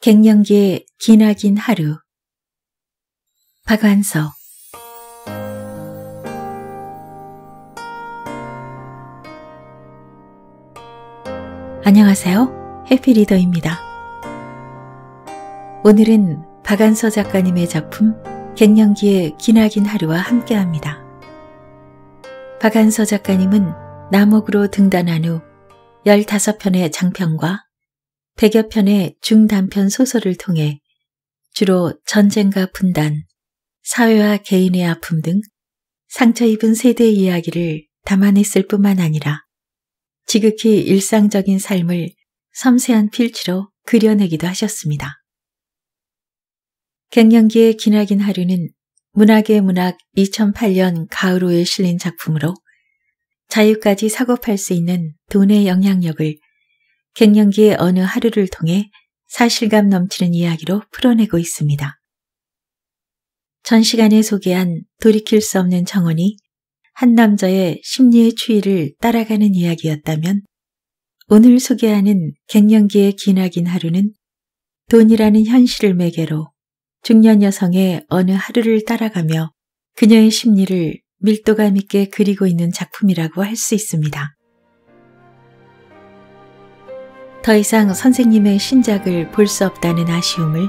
갱년기의 기나긴 하루 박완서 안녕하세요. 해피리더입니다. 오늘은 박완서 작가님의 작품 갱년기의 기나긴 하루와 함께합니다. 박완서 작가님은 남옥으로 등단한 후 15편의 장편과 대여편의 중단편 소설을 통해 주로 전쟁과 분단, 사회와 개인의 아픔 등 상처 입은 세대의 이야기를 담아냈을 뿐만 아니라 지극히 일상적인 삶을 섬세한 필치로 그려내기도 하셨습니다. 갱년기의 기나긴 하루는 문학의 문학 2008년 가을호에 실린 작품으로 자유까지 사고팔 수 있는 돈의 영향력을 갱년기의 어느 하루를 통해 사실감 넘치는 이야기로 풀어내고 있습니다. 전 시간에 소개한 돌이킬 수 없는 정원이 한 남자의 심리의 추이를 따라가는 이야기였다면 오늘 소개하는 갱년기의 기나긴 하루는 돈이라는 현실을 매개로 중년 여성의 어느 하루를 따라가며 그녀의 심리를 밀도감 있게 그리고 있는 작품이라고 할 수 있습니다. 더 이상 선생님의 신작을 볼 수 없다는 아쉬움을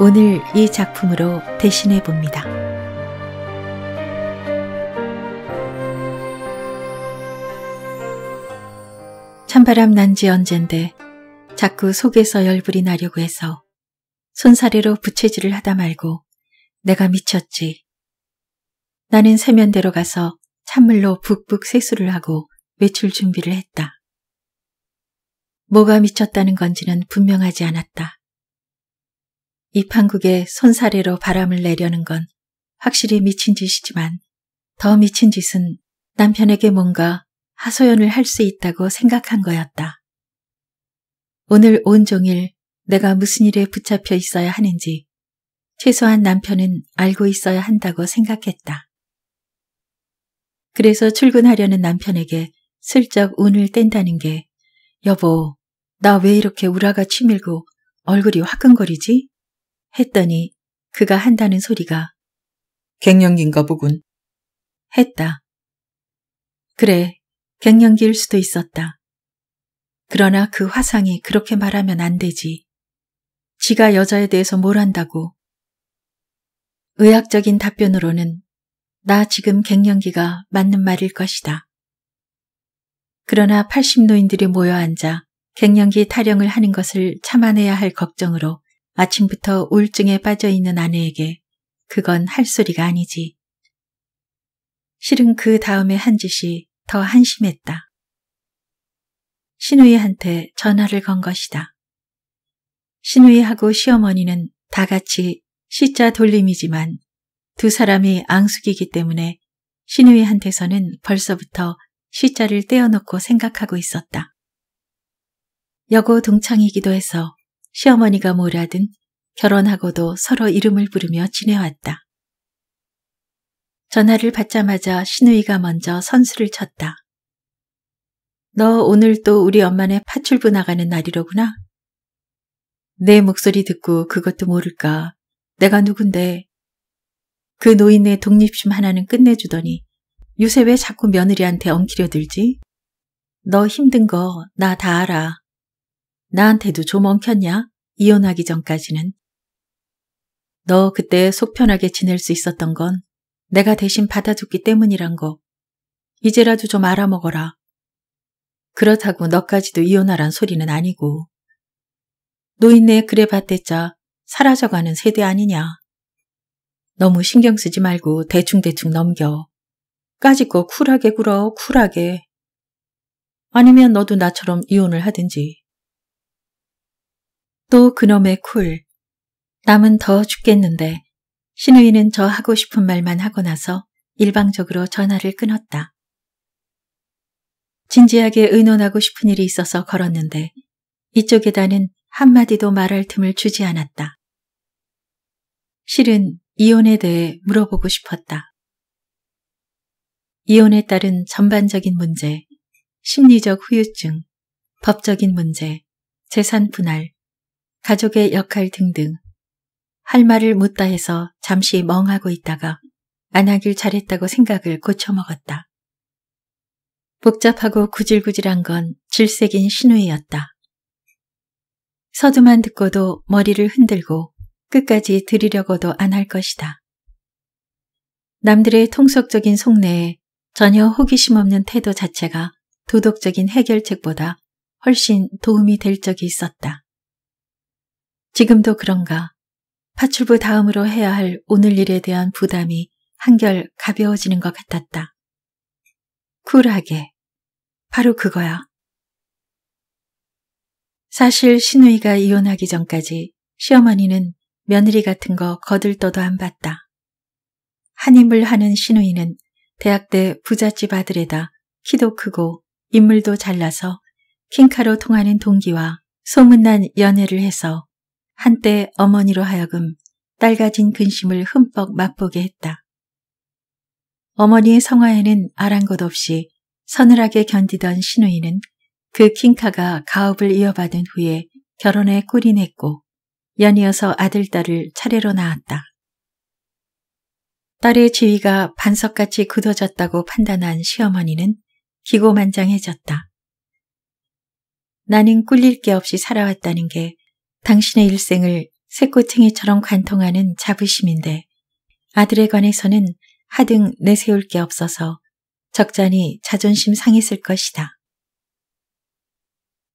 오늘 이 작품으로 대신해 봅니다. 찬바람 난 지 언젠데 자꾸 속에서 열불이 나려고 해서 손사래로 부채질을 하다 말고 내가 미쳤지. 나는 세면대로 가서 찬물로 북북 세수를 하고 외출 준비를 했다. 뭐가 미쳤다는 건지는 분명하지 않았다. 이판국에 손사래로 바람을 내려는 건 확실히 미친 짓이지만 더 미친 짓은 남편에게 뭔가 하소연을 할 수 있다고 생각한 거였다. 오늘 온종일 내가 무슨 일에 붙잡혀 있어야 하는지 최소한 남편은 알고 있어야 한다고 생각했다. 그래서 출근하려는 남편에게 슬쩍 운을 뗀다는 게 여보 나왜 이렇게 우라가 치밀고 얼굴이 화끈거리지? 했더니 그가 한다는 소리가 갱년기인가 보군. 했다. 그래, 갱년기일 수도 있었다. 그러나 그 화상이 그렇게 말하면 안 되지. 지가 여자에 대해서 뭘 안다고. 의학적인 답변으로는 나 지금 갱년기가 맞는 말일 것이다. 그러나 80노인들이 모여 앉아 갱년기 타령을 하는 것을 참아내야 할 걱정으로 아침부터 우울증에 빠져있는 아내에게 그건 할 소리가 아니지. 실은 그 다음에 한 짓이 더 한심했다. 신우이한테 전화를 건 것이다. 신우이하고 시어머니는 다 같이 시자 돌림이지만 두 사람이 앙숙이기 때문에 신우이한테서는 벌써부터 시자를 떼어놓고 생각하고 있었다. 여고 동창이기도 해서 시어머니가 뭐라든 결혼하고도 서로 이름을 부르며 지내왔다. 전화를 받자마자 신우이가 먼저 선수를 쳤다. 너 오늘 또 우리 엄마네 파출부 나가는 날이로구나. 내 목소리 듣고 그것도 모를까. 내가 누군데. 그노인네 독립심 하나는 끝내주더니 요새 왜 자꾸 며느리한테 엉키려 들지? 너 힘든 거 나 다 알아. 나한테도 좀 엉켰냐? 이혼하기 전까지는. 너 그때 속편하게 지낼 수 있었던 건 내가 대신 받아줬기 때문이란 거. 이제라도 좀 알아먹어라. 그렇다고 너까지도 이혼하란 소리는 아니고. 노인네 그래 봤댔자 사라져가는 세대 아니냐. 너무 신경 쓰지 말고 대충대충 넘겨. 까짓거 쿨하게 굴어 쿨하게. 아니면 너도 나처럼 이혼을 하든지. 또 그놈의 쿨. 남은 더 죽겠는데 신우이는 저 하고 싶은 말만 하고 나서 일방적으로 전화를 끊었다. 진지하게 의논하고 싶은 일이 있어서 걸었는데 이쪽에다는 한마디도 말할 틈을 주지 않았다. 실은 이혼에 대해 물어보고 싶었다. 이혼에 따른 전반적인 문제, 심리적 후유증, 법적인 문제, 재산 분할, 가족의 역할 등등 할 말을 묻다 해서 잠시 멍하고 있다가 안 하길 잘했다고 생각을 고쳐먹었다. 복잡하고 구질구질한 건 질색인 신우이였다. 서두만 듣고도 머리를 흔들고 끝까지 들이려고도안 할 것이다. 남들의 통속적인 속내에 전혀 호기심 없는 태도 자체가 도덕적인 해결책보다 훨씬 도움이 될 적이 있었다. 지금도 그런가 파출부 다음으로 해야 할 오늘 일에 대한 부담이 한결 가벼워지는 것 같았다. 쿨하게. 바로 그거야. 사실 신우이가 이혼하기 전까지 시어머니는 며느리 같은 거 거들떠도 안 봤다. 한임을 하는 신우이는 대학 때 부잣집 아들에다 키도 크고 인물도 잘나서 킹카로 통하는 동기와 소문난 연애를 해서 한때 어머니로 하여금 딸 가진 근심을 흠뻑 맛보게 했다. 어머니의 성화에는 아랑곳 없이 서늘하게 견디던 신우이는 그 킹카가 가업을 이어받은 후에 결혼에 꾸린했고 연이어서 아들, 딸을 차례로 낳았다. 딸의 지위가 반석같이 굳어졌다고 판단한 시어머니는 기고만장해졌다. 나는 꿀릴 게 없이 살아왔다는 게 당신의 일생을 새꼬챙이처럼 관통하는 자부심인데 아들에 관해서는 하등 내세울 게 없어서 적잖이 자존심 상했을 것이다.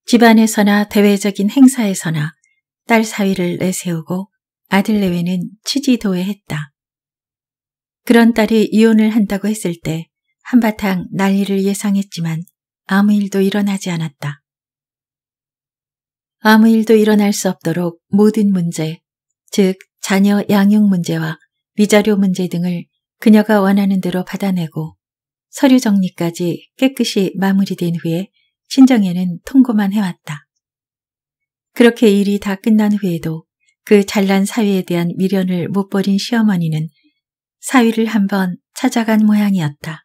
집안에서나 대외적인 행사에서나 딸 사위를 내세우고 아들 내외는 취지도외했다. 그런 딸이 이혼을 한다고 했을 때 한바탕 난리를 예상했지만 아무 일도 일어나지 않았다. 아무 일도 일어날 수 없도록 모든 문제, 즉 자녀 양육 문제와 위자료 문제 등을 그녀가 원하는 대로 받아내고 서류 정리까지 깨끗이 마무리된 후에 신정에는 통고만 해왔다. 그렇게 일이 다 끝난 후에도 그 잘난 사위에 대한 미련을 못 버린 시어머니는 사위를 한번 찾아간 모양이었다.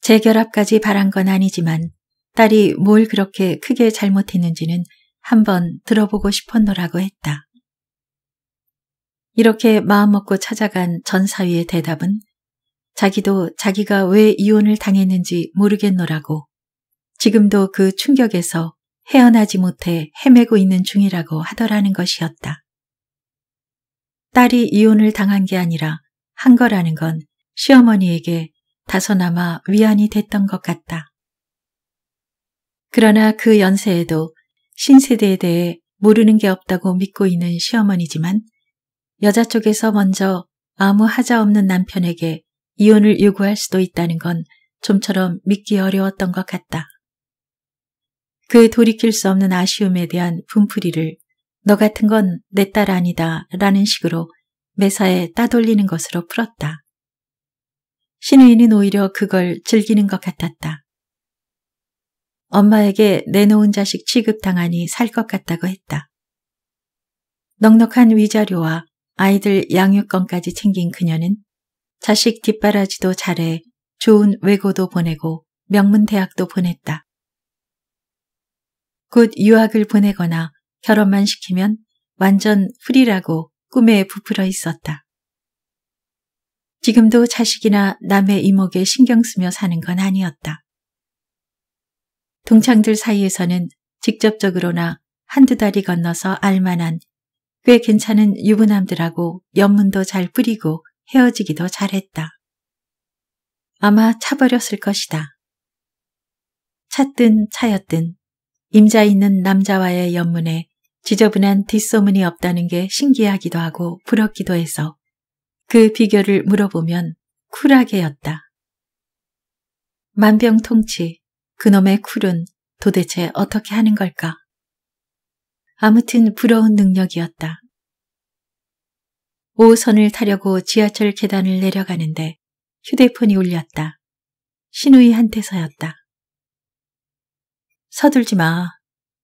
재결합까지 바란 건 아니지만 딸이 뭘 그렇게 크게 잘못했는지는 한번 들어보고 싶었노라고 했다. 이렇게 마음먹고 찾아간 전사위의 대답은 자기도 자기가 왜 이혼을 당했는지 모르겠노라고 지금도 그 충격에서 헤어나지 못해 헤매고 있는 중이라고 하더라는 것이었다. 딸이 이혼을 당한 게 아니라 한 거라는 건 시어머니에게 다소나마 위안이 됐던 것 같다. 그러나 그 연세에도 신세대에 대해 모르는 게 없다고 믿고 있는 시어머니지만 여자 쪽에서 먼저 아무 하자 없는 남편에게 이혼을 요구할 수도 있다는 건 좀처럼 믿기 어려웠던 것 같다. 그의 돌이킬 수 없는 아쉬움에 대한 분풀이를 너 같은 건 내 딸 아니다 라는 식으로 매사에 따돌리는 것으로 풀었다. 신우이는 오히려 그걸 즐기는 것 같았다. 엄마에게 내놓은 자식 취급당하니 살 것 같다고 했다. 넉넉한 위자료와 아이들 양육권까지 챙긴 그녀는 자식 뒷바라지도 잘해 좋은 외고도 보내고 명문대학도 보냈다. 곧 유학을 보내거나 결혼만 시키면 완전 프리라고 꿈에 부풀어 있었다. 지금도 자식이나 남의 이목에 신경 쓰며 사는 건 아니었다. 동창들 사이에서는 직접적으로나 한두 다리 건너서 알만한 꽤 괜찮은 유부남들하고 연문도 잘 뿌리고 헤어지기도 잘했다. 아마 차버렸을 것이다. 차든 차였든 임자 있는 남자와의 연문에 지저분한 뒷소문이 없다는 게 신기하기도 하고 부럽기도 해서 그 비결을 물어보면 쿨하게였다. 만병통치, 그놈의 쿨은 도대체 어떻게 하는 걸까? 아무튼 부러운 능력이었다. 오선을 타려고 지하철 계단을 내려가는데 휴대폰이 울렸다. 신우이한테서였다. 서둘지 마.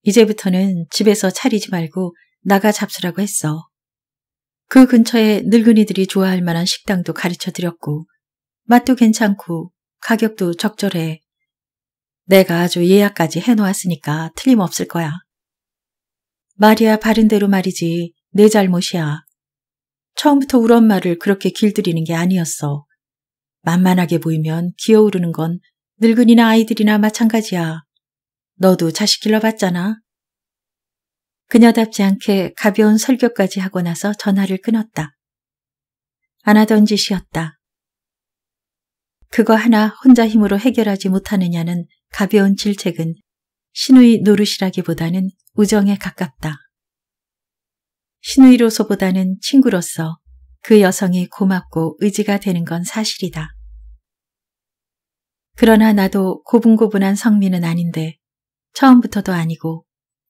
이제부터는 집에서 차리지 말고 나가 잡수라고 했어. 그 근처에 늙은이들이 좋아할 만한 식당도 가르쳐 드렸고, 맛도 괜찮고, 가격도 적절해. 내가 아주 예약까지 해놓았으니까 틀림없을 거야. 말이야 바른 대로 말이지 내 잘못이야. 처음부터 우리 엄마를 그렇게 길들이는 게 아니었어. 만만하게 보이면 기어오르는 건 늙은이나 아이들이나 마찬가지야. 너도 자식 길러봤잖아. 그녀답지 않게 가벼운 설교까지 하고 나서 전화를 끊었다. 안 하던 짓이었다. 그거 하나 혼자 힘으로 해결하지 못하느냐는 가벼운 질책은 신우의 노릇이라기보다는 우정에 가깝다. 신우이로서보다는 친구로서 그 여성이 고맙고 의지가 되는 건 사실이다. 그러나 나도 고분고분한 성민은 아닌데 처음부터도 아니고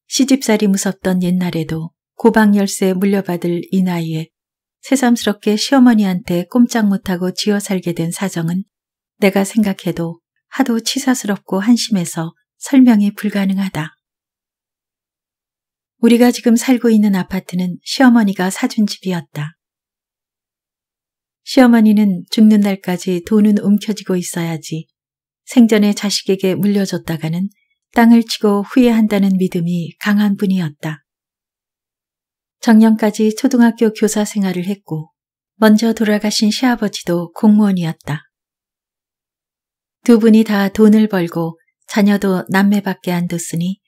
시집살이 무섭던 옛날에도 고방열쇠 물려받을 이 나이에 새삼스럽게 시어머니한테 꼼짝 못하고 지어 살게 된 사정은 내가 생각해도 하도 치사스럽고 한심해서 설명이 불가능하다. 우리가 지금 살고 있는 아파트는 시어머니가 사준 집이었다. 시어머니는 죽는 날까지 돈은 움켜쥐고 있어야지 생전에 자식에게 물려줬다가는 땅을 치고 후회한다는 믿음이 강한 분이었다. 정년까지 초등학교 교사 생활을 했고 먼저 돌아가신 시아버지도 공무원이었다. 두 분이 다 돈을 벌고 자녀도 남매밖에 안 뒀으니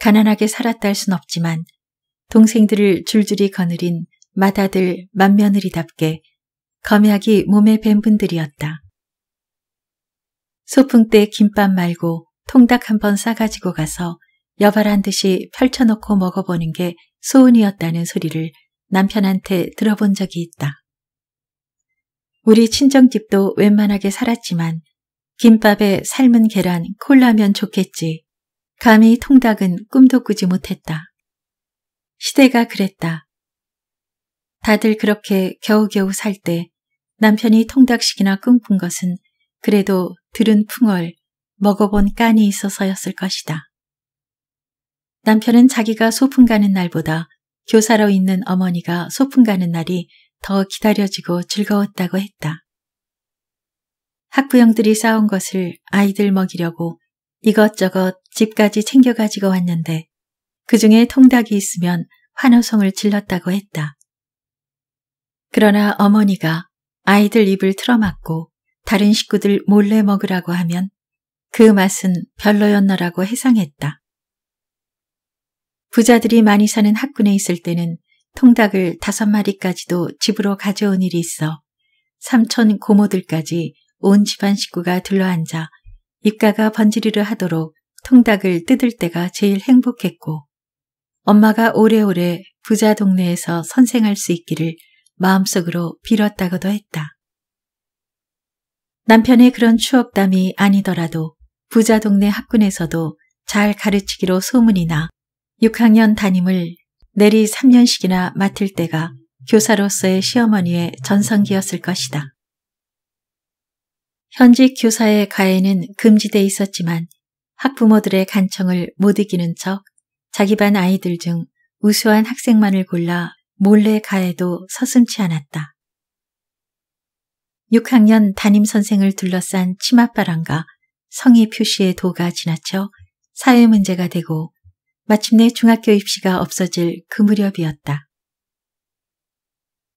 가난하게 살았다 할 순 없지만 동생들을 줄줄이 거느린 맏아들 맏며느리답게 검약이 몸에 뱀 분들이었다. 소풍 때 김밥 말고 통닭 한번 싸가지고 가서 여발한 듯이 펼쳐놓고 먹어보는 게 소원이었다는 소리를 남편한테 들어본 적이 있다. 우리 친정집도 웬만하게 살았지만 김밥에 삶은 계란, 콜라면 좋겠지. 감히 통닭은 꿈도 꾸지 못했다. 시대가 그랬다. 다들 그렇게 겨우겨우 살 때 남편이 통닭식이나 꿈꾼 것은 그래도 들은 풍월, 먹어본 깐이 있어서였을 것이다. 남편은 자기가 소풍 가는 날보다 교사로 있는 어머니가 소풍 가는 날이 더 기다려지고 즐거웠다고 했다. 학부형들이 싸운 것을 아이들 먹이려고 이것저것 집까지 챙겨 가지고 왔는데 그 중에 통닭이 있으면 환호성을 질렀다고 했다. 그러나 어머니가 아이들 입을 틀어막고 다른 식구들 몰래 먹으라고 하면 그 맛은 별로였나라고 해상했다. 부자들이 많이 사는 학군에 있을 때는 통닭을 다섯 마리까지도 집으로 가져온 일이 있어 삼촌 고모들까지 온 집안 식구가 둘러앉아 입가가 번지르르 하도록 통닭을 뜯을 때가 제일 행복했고 엄마가 오래오래 부자 동네에서 선생할 수 있기를 마음속으로 빌었다고도 했다. 남편의 그런 추억담이 아니더라도 부자 동네 학군에서도 잘 가르치기로 소문이 나 6학년 담임을 내리 3년씩이나 맡을 때가 교사로서의 시어머니의 전성기였을 것이다. 현직 교사의 가해는 금지돼 있었지만 학부모들의 간청을 못 이기는 척 자기 반 아이들 중 우수한 학생만을 골라 몰래 가해도 서슴치 않았다. 6학년 담임선생을 둘러싼 치맛바람과 성의 표시의 도가 지나쳐 사회 문제가 되고 마침내 중학교 입시가 없어질 그 무렵이었다.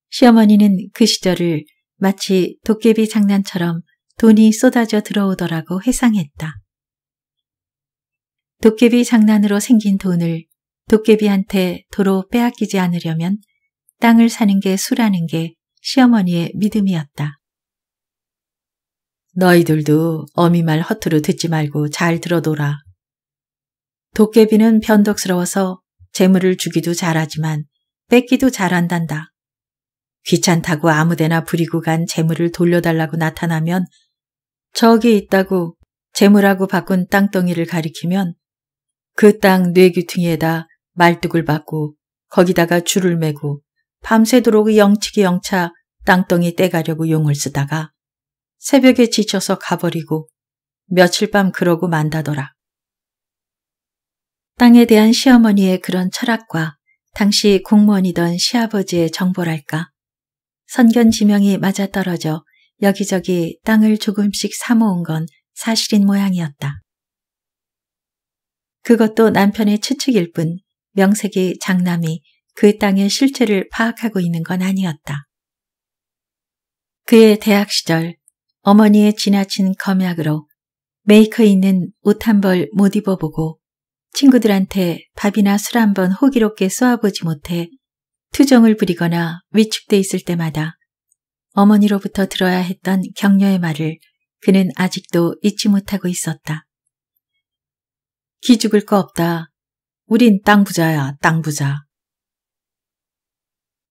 시어머니는 그 시절을 마치 도깨비 장난처럼 돈이 쏟아져 들어오더라고 회상했다. 도깨비 장난으로 생긴 돈을 도깨비한테 도로 빼앗기지 않으려면 땅을 사는 게 수라는 게 시어머니의 믿음이었다. 너희들도 어미 말 허투루 듣지 말고 잘 들어둬라. 도깨비는 변덕스러워서 재물을 주기도 잘하지만 뺏기도 잘한단다. 귀찮다고 아무데나 부리고 간 재물을 돌려달라고 나타나면 저기 있다고 재물하고 바꾼 땅덩이를 가리키면 그 땅 뇌귀퉁이에다 말뚝을 박고 거기다가 줄을 매고 밤새도록 영치기 영차 땅덩이 떼가려고 용을 쓰다가 새벽에 지쳐서 가버리고 며칠 밤 그러고 만다더라. 땅에 대한 시어머니의 그런 철학과 당시 공무원이던 시아버지의 정보랄까. 선견지명이 맞아떨어져 여기저기 땅을 조금씩 사모은 건 사실인 모양이었다. 그것도 남편의 추측일 뿐명색이 장남이 그 땅의 실체를 파악하고 있는 건 아니었다. 그의 대학 시절 어머니의 지나친 검약으로 메이커 있는 옷 한 벌 못 입어보고 친구들한테 밥이나 술 한 번 호기롭게 쏘아보지 못해 투정을 부리거나 위축돼 있을 때마다 어머니로부터 들어야 했던 격려의 말을 그는 아직도 잊지 못하고 있었다. 기 죽을 거 없다. 우린 땅 부자야, 땅 부자.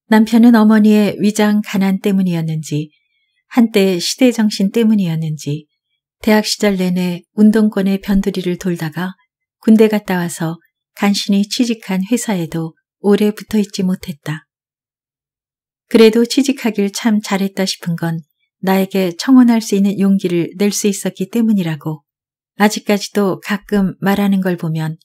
남편은 어머니의 위장 가난 때문이었는지 한때 시대 정신 때문이었는지 대학 시절 내내 운동권의 변두리를 돌다가 군대 갔다 와서 간신히 취직한 회사에도 오래 붙어 있지 못했다. 그래도 취직하길 참 잘했다 싶은 건 나에게 청혼할 수 있는 용기를 낼 수 있었기 때문이라고 아직까지도 가끔 말하는 걸 보면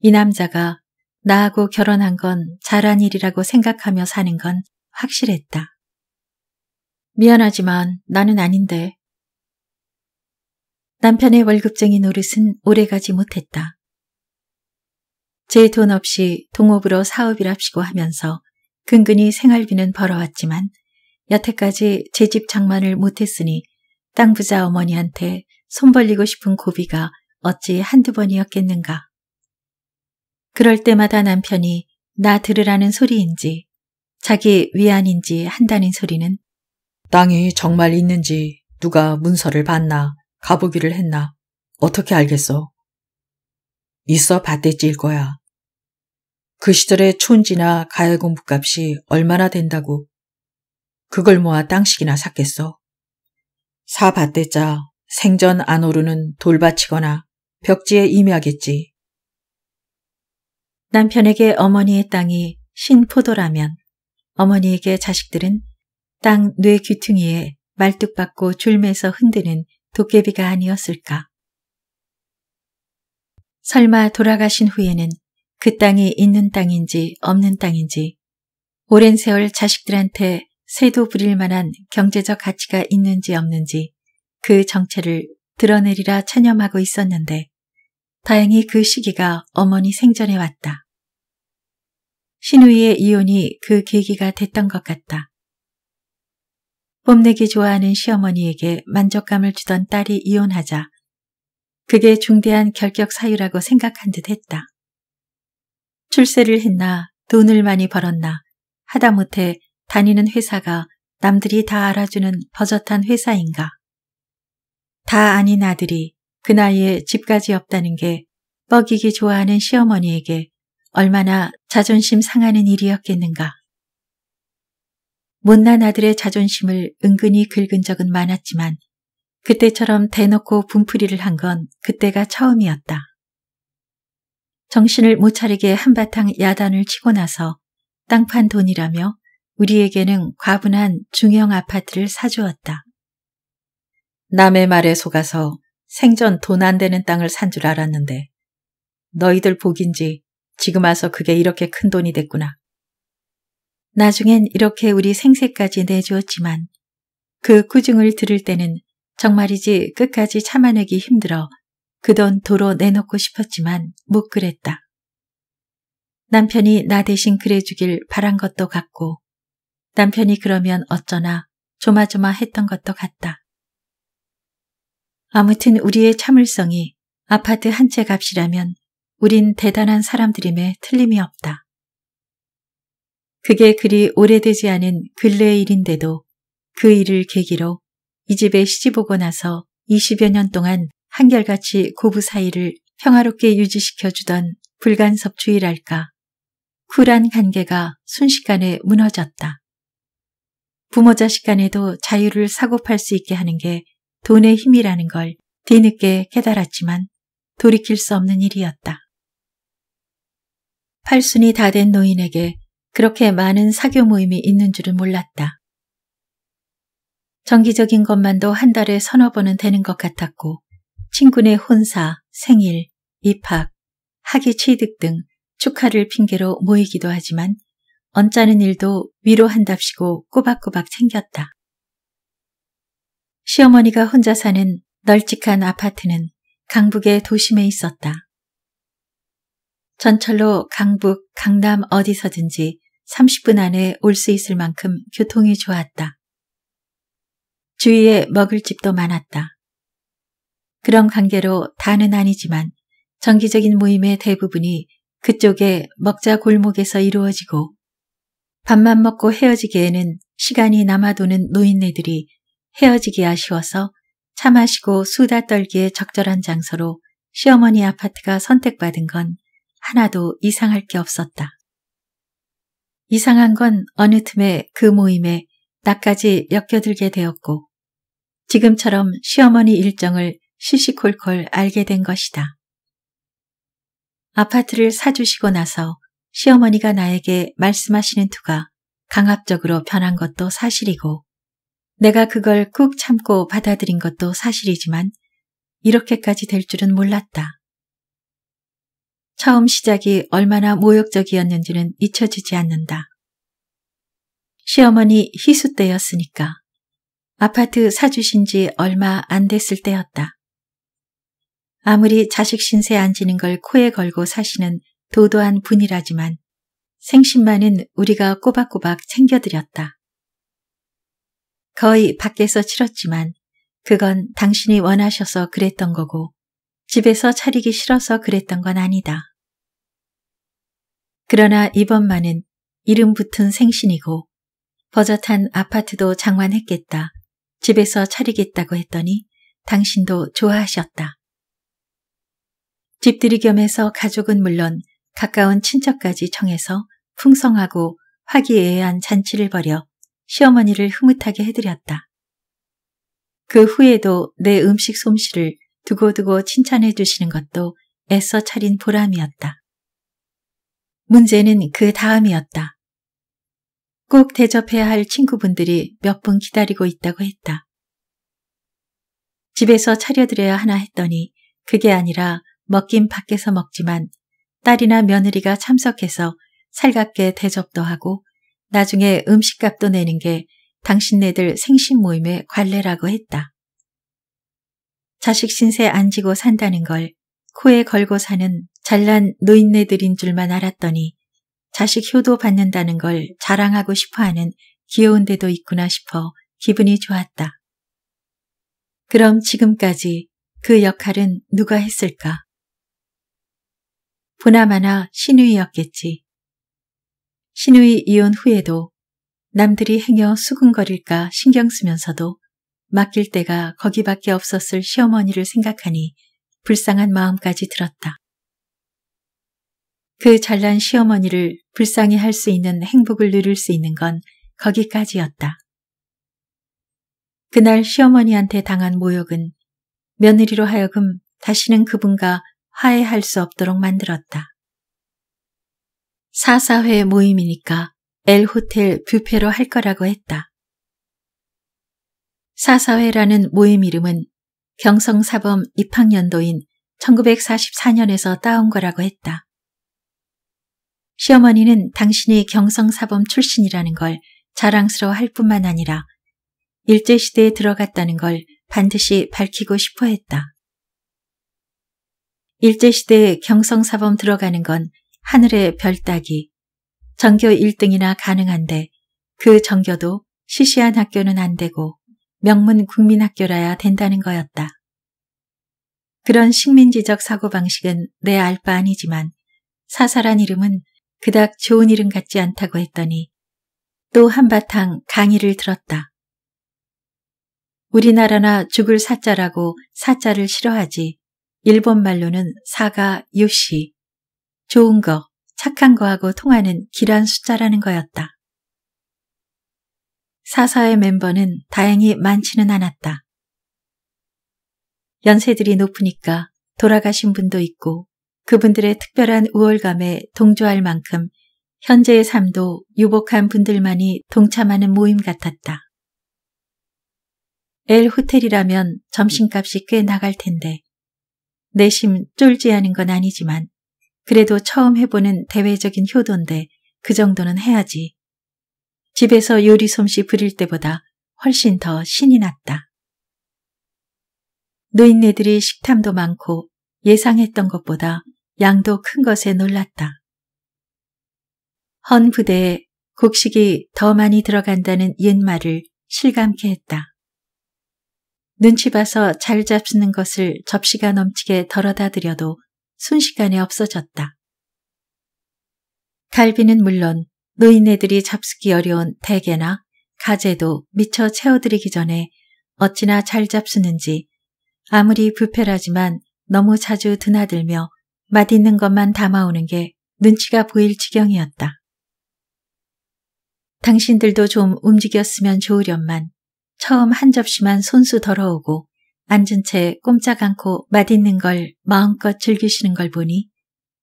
이 남자가 나하고 결혼한 건 잘한 일이라고 생각하며 사는 건 확실했다. 미안하지만 나는 아닌데. 남편의 월급쟁이 노릇은 오래가지 못했다. 제 돈 없이 동업으로 사업이랍시고 하면서 근근히 생활비는 벌어왔지만 여태까지 제 집 장만을 못했으니 땅 부자 어머니한테 손 벌리고 싶은 고비가 어찌 한두 번이었겠는가. 그럴 때마다 남편이 나 들으라는 소리인지 자기 위안인지 한다는 소리는 땅이 정말 있는지 누가 문서를 봤나 가보기를 했나 어떻게 알겠어. 있어 봤댔찌일 거야. 그 시절의 촌지나 가야금 값이 얼마나 된다고 그걸 모아 땅식이나 샀겠어. 사받대자 생전 안 오르는 돌밭이거나 벽지에 임해하겠지. 남편에게 어머니의 땅이 신포도라면 어머니에게 자식들은 땅 뇌 귀퉁이에 말뚝박고 줄매서 흔드는 도깨비가 아니었을까. 설마 돌아가신 후에는 그 땅이 있는 땅인지 없는 땅인지 오랜 세월 자식들한테 새도 부릴 만한 경제적 가치가 있는지 없는지 그 정체를 드러내리라 체념하고 있었는데 다행히 그 시기가 어머니 생전에 왔다. 신우이의 이혼이 그 계기가 됐던 것 같다. 뽐내기 좋아하는 시어머니에게 만족감을 주던 딸이 이혼하자 그게 중대한 결격 사유라고 생각한 듯 했다. 출세를 했나 돈을 많이 벌었나 하다못해 다니는 회사가 남들이 다 알아주는 버젓한 회사인가. 다 아닌 아들이 그 나이에 집까지 없다는 게 뻐기기 좋아하는 시어머니에게 얼마나 자존심 상하는 일이었겠는가. 못난 아들의 자존심을 은근히 긁은 적은 많았지만 그때처럼 대놓고 분풀이를 한 건 그때가 처음이었다. 정신을 못 차리게 한바탕 야단을 치고 나서 땅판 돈이라며 우리에게는 과분한 중형 아파트를 사주었다. 남의 말에 속아서 생전 돈 안 되는 땅을 산 줄 알았는데 너희들 복인지 지금 와서 그게 이렇게 큰 돈이 됐구나. 나중엔 이렇게 우리 생색까지 내주었지만 그 꾸중을 들을 때는 정말이지 끝까지 참아내기 힘들어 그돈 도로 내놓고 싶었지만 못 그랬다. 남편이 나 대신 그래주길 바란 것도 같고 남편이 그러면 어쩌나 조마조마했던 것도 같다. 아무튼 우리의 참을성이 아파트 한 채 값이라면 우린 대단한 사람들임에 틀림이 없다. 그게 그리 오래되지 않은 근래 의 일인데도 그 일을 계기로 이 집에 시집오고 나서 20여 년 동안 한결같이 고부 사이를 평화롭게 유지시켜주던 불간섭주의랄까 쿨한 관계가 순식간에 무너졌다. 부모 자식 간에도 자유를 사고팔 수 있게 하는 게 돈의 힘이라는 걸 뒤늦게 깨달았지만 돌이킬 수 없는 일이었다. 팔순이 다 된 노인에게 그렇게 많은 사교 모임이 있는 줄은 몰랐다. 정기적인 것만도 한 달에 서너 번은 되는 것 같았고 친구네 혼사, 생일, 입학, 학위 취득 등 축하를 핑계로 모이기도 하지만 언짢은 일도 위로한답시고 꼬박꼬박 챙겼다. 시어머니가 혼자 사는 널찍한 아파트는 강북의 도심에 있었다. 전철로 강북, 강남 어디서든지 30분 안에 올 수 있을 만큼 교통이 좋았다. 주위에 먹을 집도 많았다. 그런 관계로 다는 아니지만 정기적인 모임의 대부분이 그쪽의 먹자 골목에서 이루어지고 밥만 먹고 헤어지기에는 시간이 남아도는 노인네들이 헤어지기 아쉬워서 차 마시고 수다 떨기에 적절한 장소로 시어머니 아파트가 선택받은 건 하나도 이상할 게 없었다. 이상한 건 어느 틈에 그 모임에 나까지 엮여들게 되었고 지금처럼 시어머니 일정을 시시콜콜 알게 된 것이다. 아파트를 사주시고 나서 시어머니가 나에게 말씀하시는 투가 강압적으로 변한 것도 사실이고 내가 그걸 꾹 참고 받아들인 것도 사실이지만 이렇게까지 될 줄은 몰랐다. 처음 시작이 얼마나 모욕적이었는지는 잊혀지지 않는다. 시어머니 희수 때였으니까 아파트 사주신 지 얼마 안 됐을 때였다. 아무리 자식 신세 앉히는 걸 코에 걸고 사시는 도도한 분이라지만 생신만은 우리가 꼬박꼬박 챙겨드렸다. 거의 밖에서 치렀지만 그건 당신이 원하셔서 그랬던 거고 집에서 차리기 싫어서 그랬던 건 아니다. 그러나 이번만은 이름 붙은 생신이고 버젓한 아파트도 장만했겠다. 집에서 차리겠다고 했더니 당신도 좋아하셨다. 집들이 겸해서 가족은 물론 가까운 친척까지 청해서 풍성하고 화기애애한 잔치를 벌여 시어머니를 흐뭇하게 해드렸다. 그 후에도 내 음식 솜씨를 두고두고 칭찬해 주시는 것도 애써 차린 보람이었다. 문제는 그 다음이었다. 꼭 대접해야 할 친구분들이 몇 분 기다리고 있다고 했다. 집에서 차려드려야 하나 했더니 그게 아니라 먹긴 밖에서 먹지만 딸이나 며느리가 참석해서 살갑게 대접도 하고 나중에 음식값도 내는 게 당신네들 생신 모임의 관례라고 했다. 자식 신세 안 지고 산다는 걸 코에 걸고 사는 잘난 노인네들인 줄만 알았더니 자식 효도 받는다는 걸 자랑하고 싶어하는 귀여운 데도 있구나 싶어 기분이 좋았다. 그럼 지금까지 그 역할은 누가 했을까? 보나마나 신우이였겠지. 신우이 이혼 후에도 남들이 행여 수근거릴까 신경 쓰면서도 맡길 때가 거기밖에 없었을 시어머니를 생각하니 불쌍한 마음까지 들었다. 그 잘난 시어머니를 불쌍히 할 수 있는 행복을 누릴 수 있는 건 거기까지였다. 그날 시어머니한테 당한 모욕은 며느리로 하여금 다시는 그분과 화해할 수 없도록 만들었다. 사사회 모임이니까 엘 호텔 뷔페로 할 거라고 했다. 사사회라는 모임 이름은 경성사범 입학연도인 1944년에서 따온 거라고 했다. 시어머니는 당신이 경성사범 출신이라는 걸 자랑스러워 할 뿐만 아니라 일제시대에 들어갔다는 걸 반드시 밝히고 싶어 했다. 일제시대에 경성사범 들어가는 건 하늘의 별 따기. 전교 1등이나 가능한데 그 전교도 시시한 학교는 안 되고 명문 국민학교라야 된다는 거였다. 그런 식민지적 사고방식은 내 알 바 아니지만 사사란 이름은 그닥 좋은 이름 같지 않다고 했더니 또 한바탕 강의를 들었다. 우리나라나 죽을 사자라고 사자를 싫어하지 일본 말로는 사가 요시, 좋은 거, 착한 거하고 통하는 길한 숫자라는 거였다. 사서의 멤버는 다행히 많지는 않았다. 연세들이 높으니까 돌아가신 분도 있고 그분들의 특별한 우월감에 동조할 만큼 현재의 삶도 유복한 분들만이 동참하는 모임 같았다. 엘 호텔이라면 점심값이 꽤 나갈 텐데 내심 쫄지하는 건 아니지만 그래도 처음 해보는 대외적인 효도인데 그 정도는 해야지. 집에서 요리 솜씨 부릴 때보다 훨씬 더 신이 났다. 노인네들이 식탐도 많고 예상했던 것보다 양도 큰 것에 놀랐다. 헌 부대에 곡식이 더 많이 들어간다는 옛말을 실감케 했다. 눈치 봐서 잘 잡수는 것을 접시가 넘치게 덜어다 드려도 순식간에 없어졌다. 갈비는 물론 노인네들이 잡수기 어려운 대게나 가재도 미처 채워드리기 전에 어찌나 잘 잡수는지 아무리 불패라지만 너무 자주 드나들며 맛있는 것만 담아오는 게 눈치가 보일 지경이었다. 당신들도 좀 움직였으면 좋으련만 처음 한 접시만 손수 덜어오고 앉은 채 꼼짝 않고 맛있는 걸 마음껏 즐기시는 걸 보니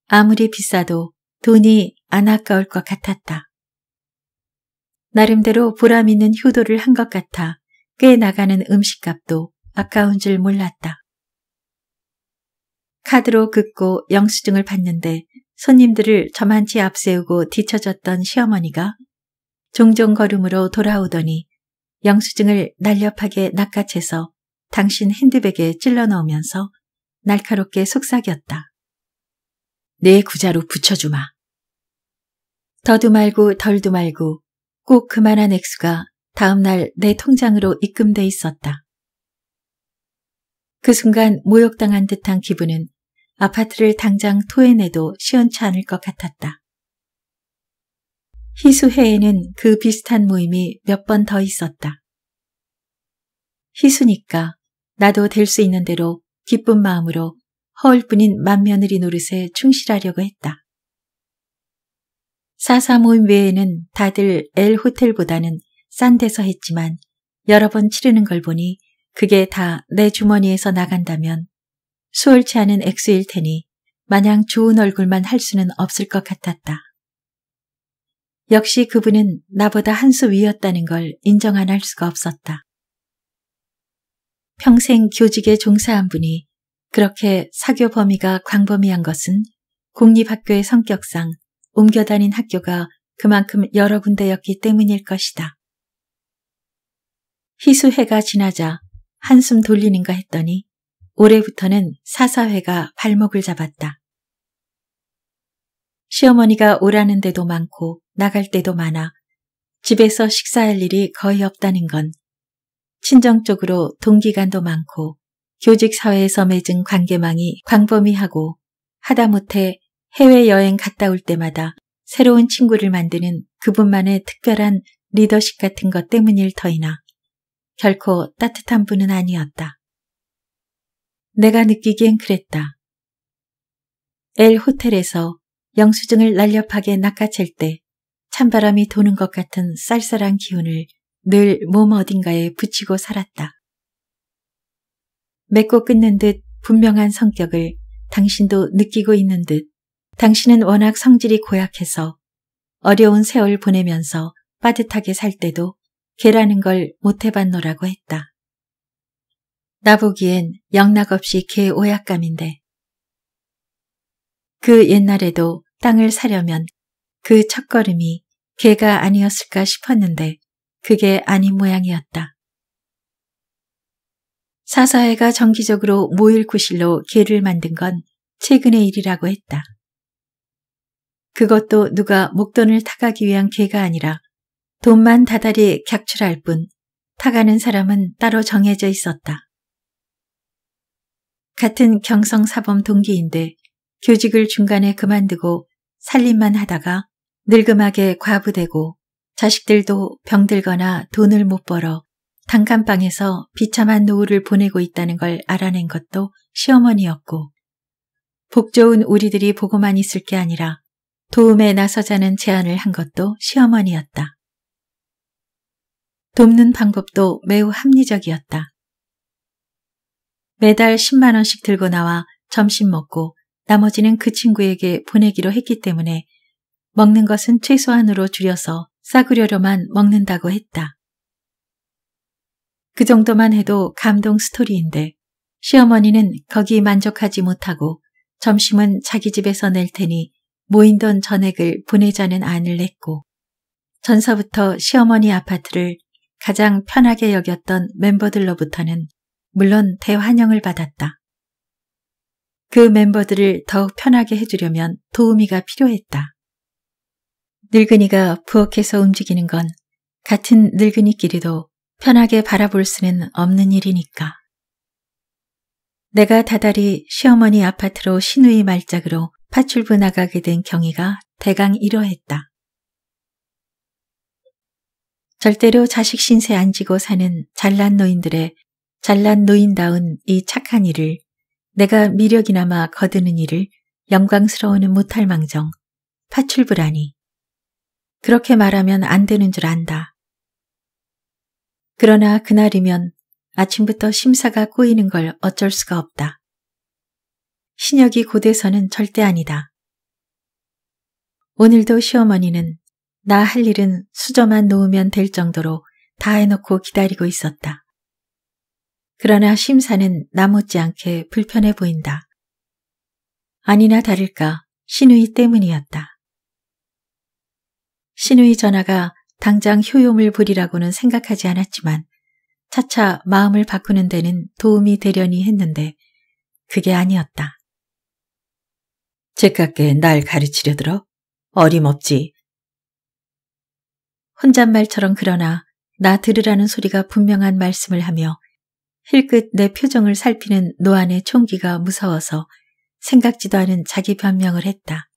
아무리 비싸도 돈이 안 아까울 것 같았다. 나름대로 보람 있는 효도를 한 것 같아 꽤 나가는 음식값도 아까운 줄 몰랐다. 카드로 긋고 영수증을 받는데 손님들을 저만치 앞세우고 뒤쳐졌던 시어머니가 종종 걸음으로 돌아오더니 영수증을 날렵하게 낚아채서 당신 핸드백에 찔러 넣으면서 날카롭게 속삭였다. 내 구자로 붙여주마. 더도 말고 덜도 말고 꼭 그만한 액수가 다음날 내 통장으로 입금돼 있었다. 그 순간 모욕당한 듯한 기분은 아파트를 당장 토해내도 시원치 않을 것 같았다. 희수회에는 그 비슷한 모임이 몇 번 더 있었다. 희수니까 나도 될 수 있는 대로 기쁜 마음으로 허울뿐인 맏며느리 노릇에 충실하려고 했다. 사사 모임 외에는 다들 엘 호텔보다는 싼 데서 했지만 여러 번 치르는 걸 보니 그게 다 내 주머니에서 나간다면 수월치 않은 액수일 테니 마냥 좋은 얼굴만 할 수는 없을 것 같았다. 역시 그분은 나보다 한 수 위였다는 걸 인정 안 할 수가 없었다. 평생 교직에 종사한 분이 그렇게 사교 범위가 광범위한 것은 공립학교의 성격상 옮겨 다닌 학교가 그만큼 여러 군데였기 때문일 것이다. 희수회가 지나자 한숨 돌리는가 했더니 올해부터는 사사회가 발목을 잡았다. 시어머니가 오라는 데도 많고 나갈 때도 많아 집에서 식사할 일이 거의 없다는 건 친정 쪽으로 동기간도 많고 교직 사회에서 맺은 관계망이 광범위하고 하다못해 해외여행 갔다 올 때마다 새로운 친구를 만드는 그분만의 특별한 리더십 같은 것 때문일 터이나 결코 따뜻한 분은 아니었다. 내가 느끼기엔 그랬다. 엘 호텔에서 영수증을 날렵하게 낚아챌 때 찬바람이 도는 것 같은 쌀쌀한 기운을 늘 몸 어딘가에 붙이고 살았다. 맺고 끊는 듯 분명한 성격을 당신도 느끼고 있는 듯 당신은 워낙 성질이 고약해서 어려운 세월 보내면서 빠듯하게 살 때도 개라는 걸못 해봤노라고 했다. 나보기엔 영락없이 개 오약감인데 그 옛날에도 땅을 사려면 그 첫걸음이 개가 아니었을까 싶었는데 그게 아닌 모양이었다. 사사회가 정기적으로 모일 구실로 개를 만든 건 최근의 일이라고 했다. 그것도 누가 목돈을 타가기 위한 개가 아니라 돈만 다달이 객출할 뿐 타가는 사람은 따로 정해져 있었다. 같은 경성사범 동기인데 교직을 중간에 그만두고 살림만 하다가 늙음하게 과부되고 자식들도 병들거나 돈을 못 벌어 단칸방에서 비참한 노후를 보내고 있다는 걸 알아낸 것도 시어머니였고 복 좋은 우리들이 보고만 있을 게 아니라 도움에 나서자는 제안을 한 것도 시어머니였다. 돕는 방법도 매우 합리적이었다. 매달 10만원씩 들고 나와 점심 먹고 나머지는 그 친구에게 보내기로 했기 때문에 먹는 것은 최소한으로 줄여서 싸구려로만 먹는다고 했다. 그 정도만 해도 감동 스토리인데 시어머니는 거기 만족하지 못하고 점심은 자기 집에서 낼 테니 모인 돈 전액을 보내자는 안을 냈고 전서부터 시어머니 아파트를 가장 편하게 여겼던 멤버들로부터는 물론 대환영을 받았다. 그 멤버들을 더욱 편하게 해주려면 도우미가 필요했다. 늙은이가 부엌에서 움직이는 건 같은 늙은이끼리도 편하게 바라볼 수는 없는 일이니까. 내가 다달이 시어머니 아파트로 신우이 말짝으로 파출부 나가게 된 경위가 대강 이러했다. 절대로 자식 신세 안 지고 사는 잘난 노인들의 잘난 노인다운 이 착한 일을 내가 미력이나마 거드는 일을 영광스러우는 못할 망정, 파출부라니. 그렇게 말하면 안 되는 줄 안다. 그러나 그날이면 아침부터 심사가 꼬이는 걸 어쩔 수가 없다. 신혁이 고대서는 절대 아니다. 오늘도 시어머니는 나 할 일은 수저만 놓으면 될 정도로 다 해놓고 기다리고 있었다. 그러나 심사는 나못지않게 불편해 보인다. 아니나 다를까 신우이 때문이었다. 신우이 전화가 당장 효용을 부리라고는 생각하지 않았지만 차차 마음을 바꾸는 데는 도움이 되려니 했는데 그게 아니었다. 제깎게 날 가르치려 들어? 어림없지. 혼잣말처럼 그러나 나 들으라는 소리가 분명한 말씀을 하며 힐끗 내 표정을 살피는 노안의 총기가 무서워서 생각지도 않은 자기 변명을 했다.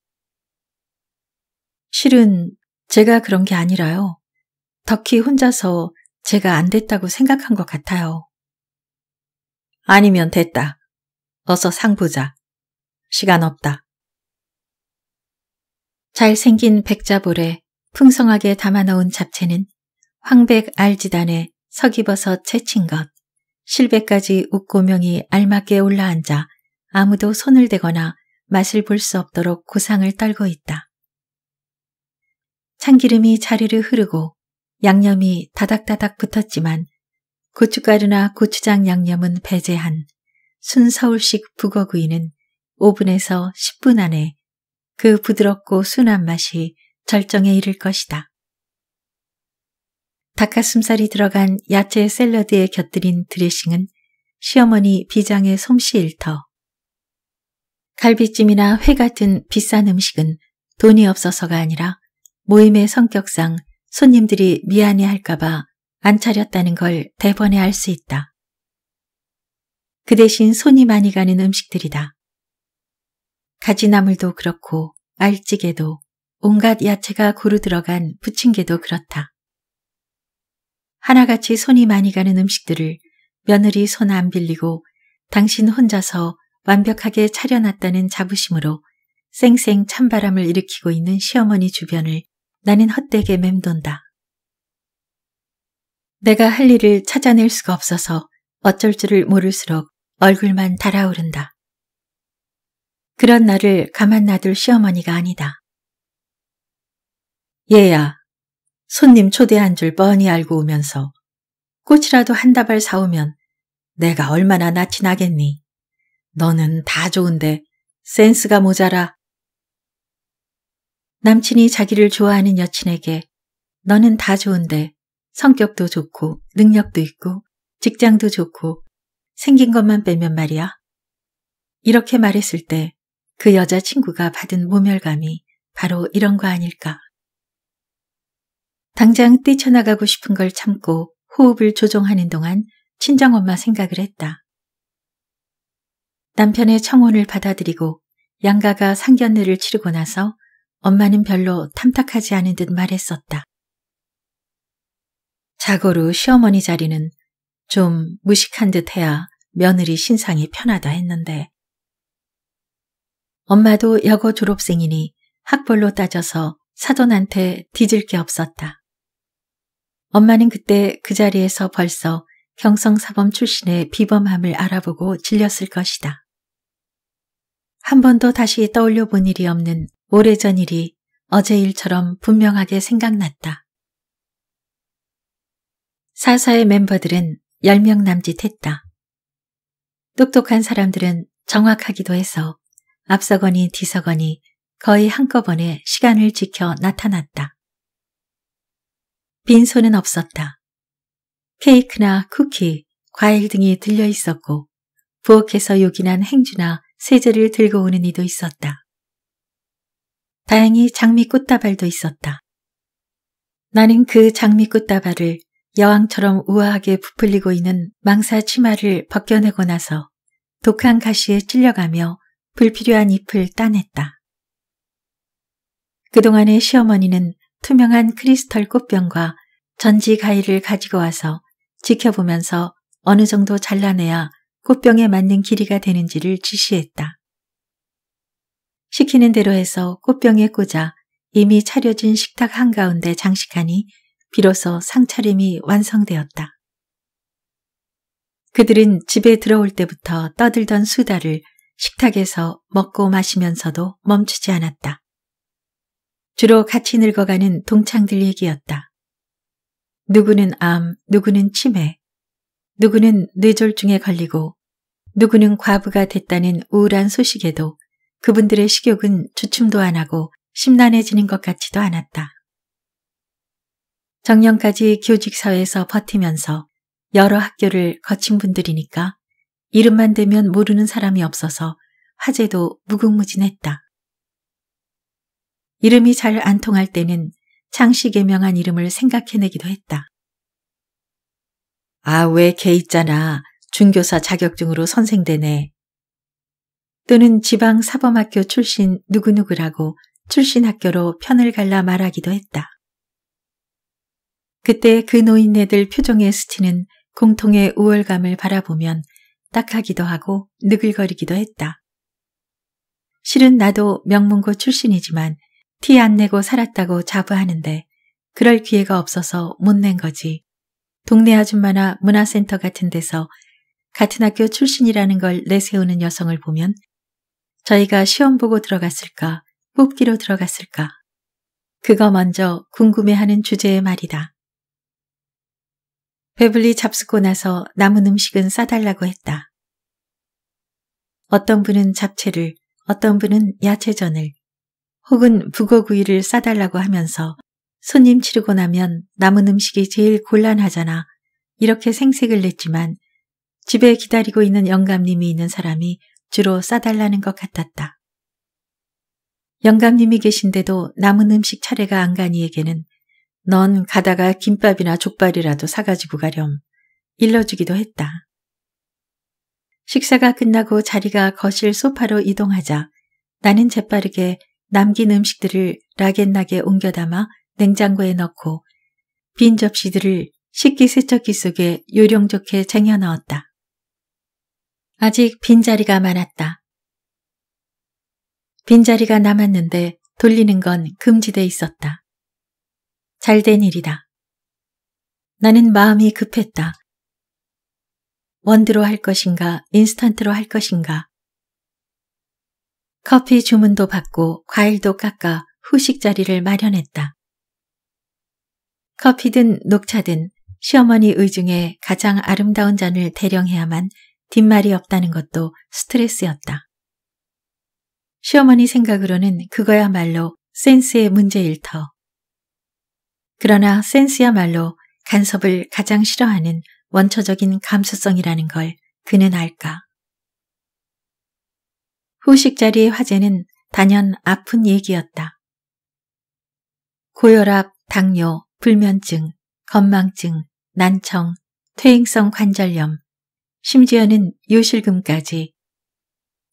실은 제가 그런 게 아니라요. 덕희 혼자서 제가 안 됐다고 생각한 것 같아요. 아니면 됐다. 어서 상 보자. 시간 없다. 잘생긴 백자볼에 풍성하게 담아놓은 잡채는 황백 알지단에 서기버섯 채친 것. 실배까지 웃고명이 알맞게 올라앉아 아무도 손을 대거나 맛을 볼 수 없도록 고상을 떨고 있다. 참기름이 자리를 흐르고 양념이 다닥다닥 붙었지만 고춧가루나 고추장 양념은 배제한 순서울식 북어구이는 5분에서 10분 안에 그 부드럽고 순한 맛이 절정에 이를 것이다. 닭가슴살이 들어간 야채 샐러드에 곁들인 드레싱은 시어머니 비장의 솜씨 일터. 갈비찜이나 회 같은 비싼 음식은 돈이 없어서가 아니라 모임의 성격상 손님들이 미안해할까봐 안 차렸다는 걸 대번에 알 수 있다. 그 대신 손이 많이 가는 음식들이다. 가지나물도 그렇고 알찌개도 온갖 야채가 고루 들어간 부침개도 그렇다. 하나같이 손이 많이 가는 음식들을 며느리 손 안 빌리고 당신 혼자서 완벽하게 차려놨다는 자부심으로 쌩쌩 찬바람을 일으키고 있는 시어머니 주변을 나는 헛되게 맴돈다. 내가 할 일을 찾아낼 수가 없어서 어쩔 줄을 모를수록 얼굴만 달아오른다. 그런 나를 가만 놔둘 시어머니가 아니다. 얘야, 손님 초대한 줄 뻔히 알고 오면서 꽃이라도 한 다발 사오면 내가 얼마나 낯이 나겠니? 너는 다 좋은데 센스가 모자라. 남친이 자기를 좋아하는 여친에게 너는 다 좋은데 성격도 좋고 능력도 있고 직장도 좋고 생긴 것만 빼면 말이야. 이렇게 말했을 때 그 여자친구가 받은 모멸감이 바로 이런 거 아닐까. 당장 뛰쳐나가고 싶은 걸 참고 호흡을 조종하는 동안 친정엄마 생각을 했다. 남편의 청혼을 받아들이고 양가가 상견례를 치르고 나서 엄마는 별로 탐탁하지 않은 듯 말했었다. 자고로 시어머니 자리는 좀 무식한 듯 해야 며느리 신상이 편하다 했는데 엄마도 여고 졸업생이니 학벌로 따져서 사돈한테 뒤질 게 없었다. 엄마는 그때 그 자리에서 벌써 경성사범 출신의 비범함을 알아보고 질렸을 것이다. 한 번도 다시 떠올려 본 일이 없는 오래전 일이 어제 일처럼 분명하게 생각났다. 사사의 멤버들은 10명 남짓 했다. 똑똑한 사람들은 정확하기도 해서 앞서거니 뒤서거니 거의 한꺼번에 시간을 지켜 나타났다. 빈손은 없었다. 케이크나 쿠키, 과일 등이 들려 있었고 부엌에서 요긴한 행주나 세제를 들고 오는 이도 있었다. 다행히 장미 꽃다발도 있었다. 나는 그 장미 꽃다발을 여왕처럼 우아하게 부풀리고 있는 망사 치마를 벗겨내고 나서 독한 가시에 찔려가며 불필요한 잎을 따냈다. 그동안의 시어머니는 투명한 크리스털 꽃병과 전지 가위를 가지고 와서 지켜보면서 어느 정도 잘라내야 꽃병에 맞는 길이가 되는지를 지시했다. 시키는 대로 해서 꽃병에 꽂아 이미 차려진 식탁 한가운데 장식하니 비로소 상차림이 완성되었다. 그들은 집에 들어올 때부터 떠들던 수다를 식탁에서 먹고 마시면서도 멈추지 않았다. 주로 같이 늙어가는 동창들 얘기였다. 누구는 암, 누구는 치매, 누구는 뇌졸중에 걸리고 누구는 과부가 됐다는 우울한 소식에도 그분들의 식욕은 주춤도 안 하고 심란해지는 것 같지도 않았다. 정년까지 교직사회에서 버티면서 여러 학교를 거친 분들이니까 이름만 대면 모르는 사람이 없어서 화제도 무궁무진했다. 이름이 잘 안 통할 때는 창식 개명한 이름을 생각해내기도 했다. 아, 왜걔 있잖아. 중교사 자격증으로 선생되네. 또는 지방 사범학교 출신 누구누구라고 출신 학교로 편을 갈라 말하기도 했다. 그때 그 노인네들 표정에 스치는 공통의 우월감을 바라보면 딱하기도 하고 느글거리기도 했다. 실은 나도 명문고 출신이지만 티안 내고 살았다고 자부하는데 그럴 기회가 없어서 못 낸 거지. 동네 아줌마나 문화센터 같은 데서 같은 학교 출신이라는 걸 내세우는 여성을 보면 저희가 시험 보고 들어갔을까, 뽑기로 들어갔을까. 그거 먼저 궁금해하는 주제의 말이다. 배불리 잡수고 나서 남은 음식은 싸달라고 했다. 어떤 분은 잡채를, 어떤 분은 야채전을, 혹은 북어구이를 싸달라고 하면서 손님 치르고 나면 남은 음식이 제일 곤란하잖아. 이렇게 생색을 냈지만 집에 기다리고 있는 영감님이 있는 사람이 주로 싸달라는 것 같았다. 영감님이 계신데도 남은 음식 차례가 안 가니에게는 넌 가다가 김밥이나 족발이라도 사가지고 가렴 일러주기도 했다. 식사가 끝나고 자리가 거실 소파로 이동하자 나는 재빠르게 남긴 음식들을 락앤락에 옮겨 담아 냉장고에 넣고 빈 접시들을 식기세척기 속에 요령 좋게 쟁여 넣었다. 아직 빈자리가 많았다. 빈자리가 남았는데 돌리는 건 금지돼 있었다. 잘된 일이다. 나는 마음이 급했다. 원두로 할 것인가 인스턴트로 할 것인가 커피 주문도 받고 과일도 깎아 후식 자리를 마련했다. 커피든 녹차든 시어머니 의중에 가장 아름다운 잔을 대령해야만 뒷말이 없다는 것도 스트레스였다. 시어머니 생각으로는 그거야말로 센스의 문제일 터. 그러나 센스야말로 간섭을 가장 싫어하는 원초적인 감수성이라는 걸 그는 알까. 후식 자리의 화제는 단연 아픈 얘기였다. 고혈압, 당뇨, 불면증, 건망증, 난청, 퇴행성 관절염, 심지어는 요실금까지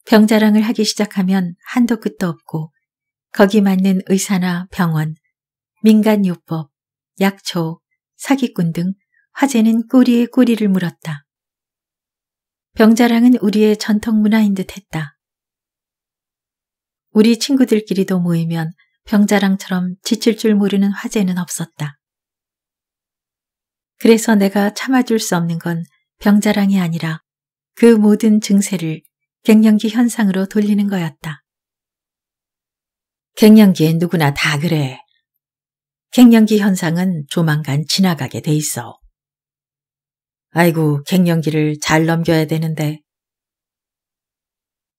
병자랑을 하기 시작하면 한도 끝도 없고 거기 맞는 의사나 병원, 민간요법, 약초, 사기꾼 등 화제는 꼬리에 꼬리를 물었다. 병자랑은 우리의 전통문화인 듯 했다. 우리 친구들끼리도 모이면 병자랑처럼 지칠 줄 모르는 화제는 없었다. 그래서 내가 참아줄 수 없는 건 병자랑이 아니라 그 모든 증세를 갱년기 현상으로 돌리는 거였다. 갱년기엔 누구나 다 그래. 갱년기 현상은 조만간 지나가게 돼 있어. 아이고, 갱년기를 잘 넘겨야 되는데.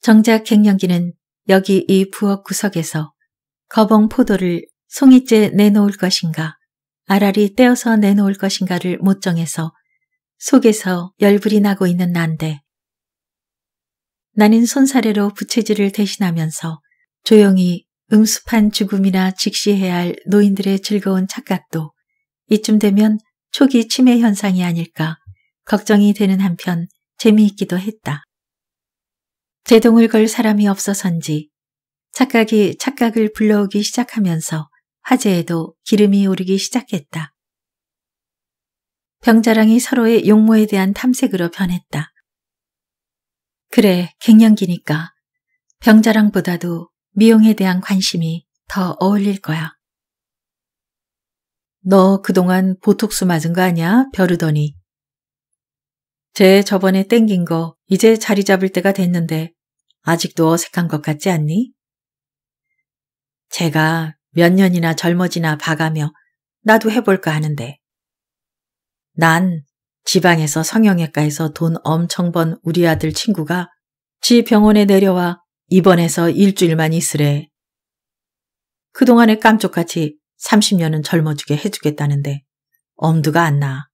정작 갱년기는 여기 이 부엌 구석에서 거봉 포도를 송이째 내놓을 것인가 아라리 떼어서 내놓을 것인가를 못 정해서 속에서 열불이 나고 있는 난데 나는 손사래로 부채질을 대신하면서 조용히 음습한 죽음이나 직시해야 할 노인들의 즐거운 착각도 이쯤 되면 초기 치매 현상이 아닐까 걱정이 되는 한편 재미있기도 했다. 제동을 걸 사람이 없어서인지 착각이 착각을 불러오기 시작하면서 화재에도 기름이 오르기 시작했다. 병자랑이 서로의 용모에 대한 탐색으로 변했다. 그래, 갱년기니까 병자랑보다도 미용에 대한 관심이 더 어울릴 거야. 너 그동안 보톡스 맞은 거아냐 벼르더니 쟤 저번에 땡긴 거 이제 자리 잡을 때가 됐는데 아직도 어색한 것 같지 않니? 제가 몇 년이나 젊어지나 봐가며 나도 해볼까 하는데 난 지방에서 성형외과에서 돈 엄청 번 우리 아들 친구가 지 병원에 내려와 입원해서 일주일만 있으래. 그동안에 깜짝같이 30년은 젊어지게 해주겠다는데 엄두가 안 나.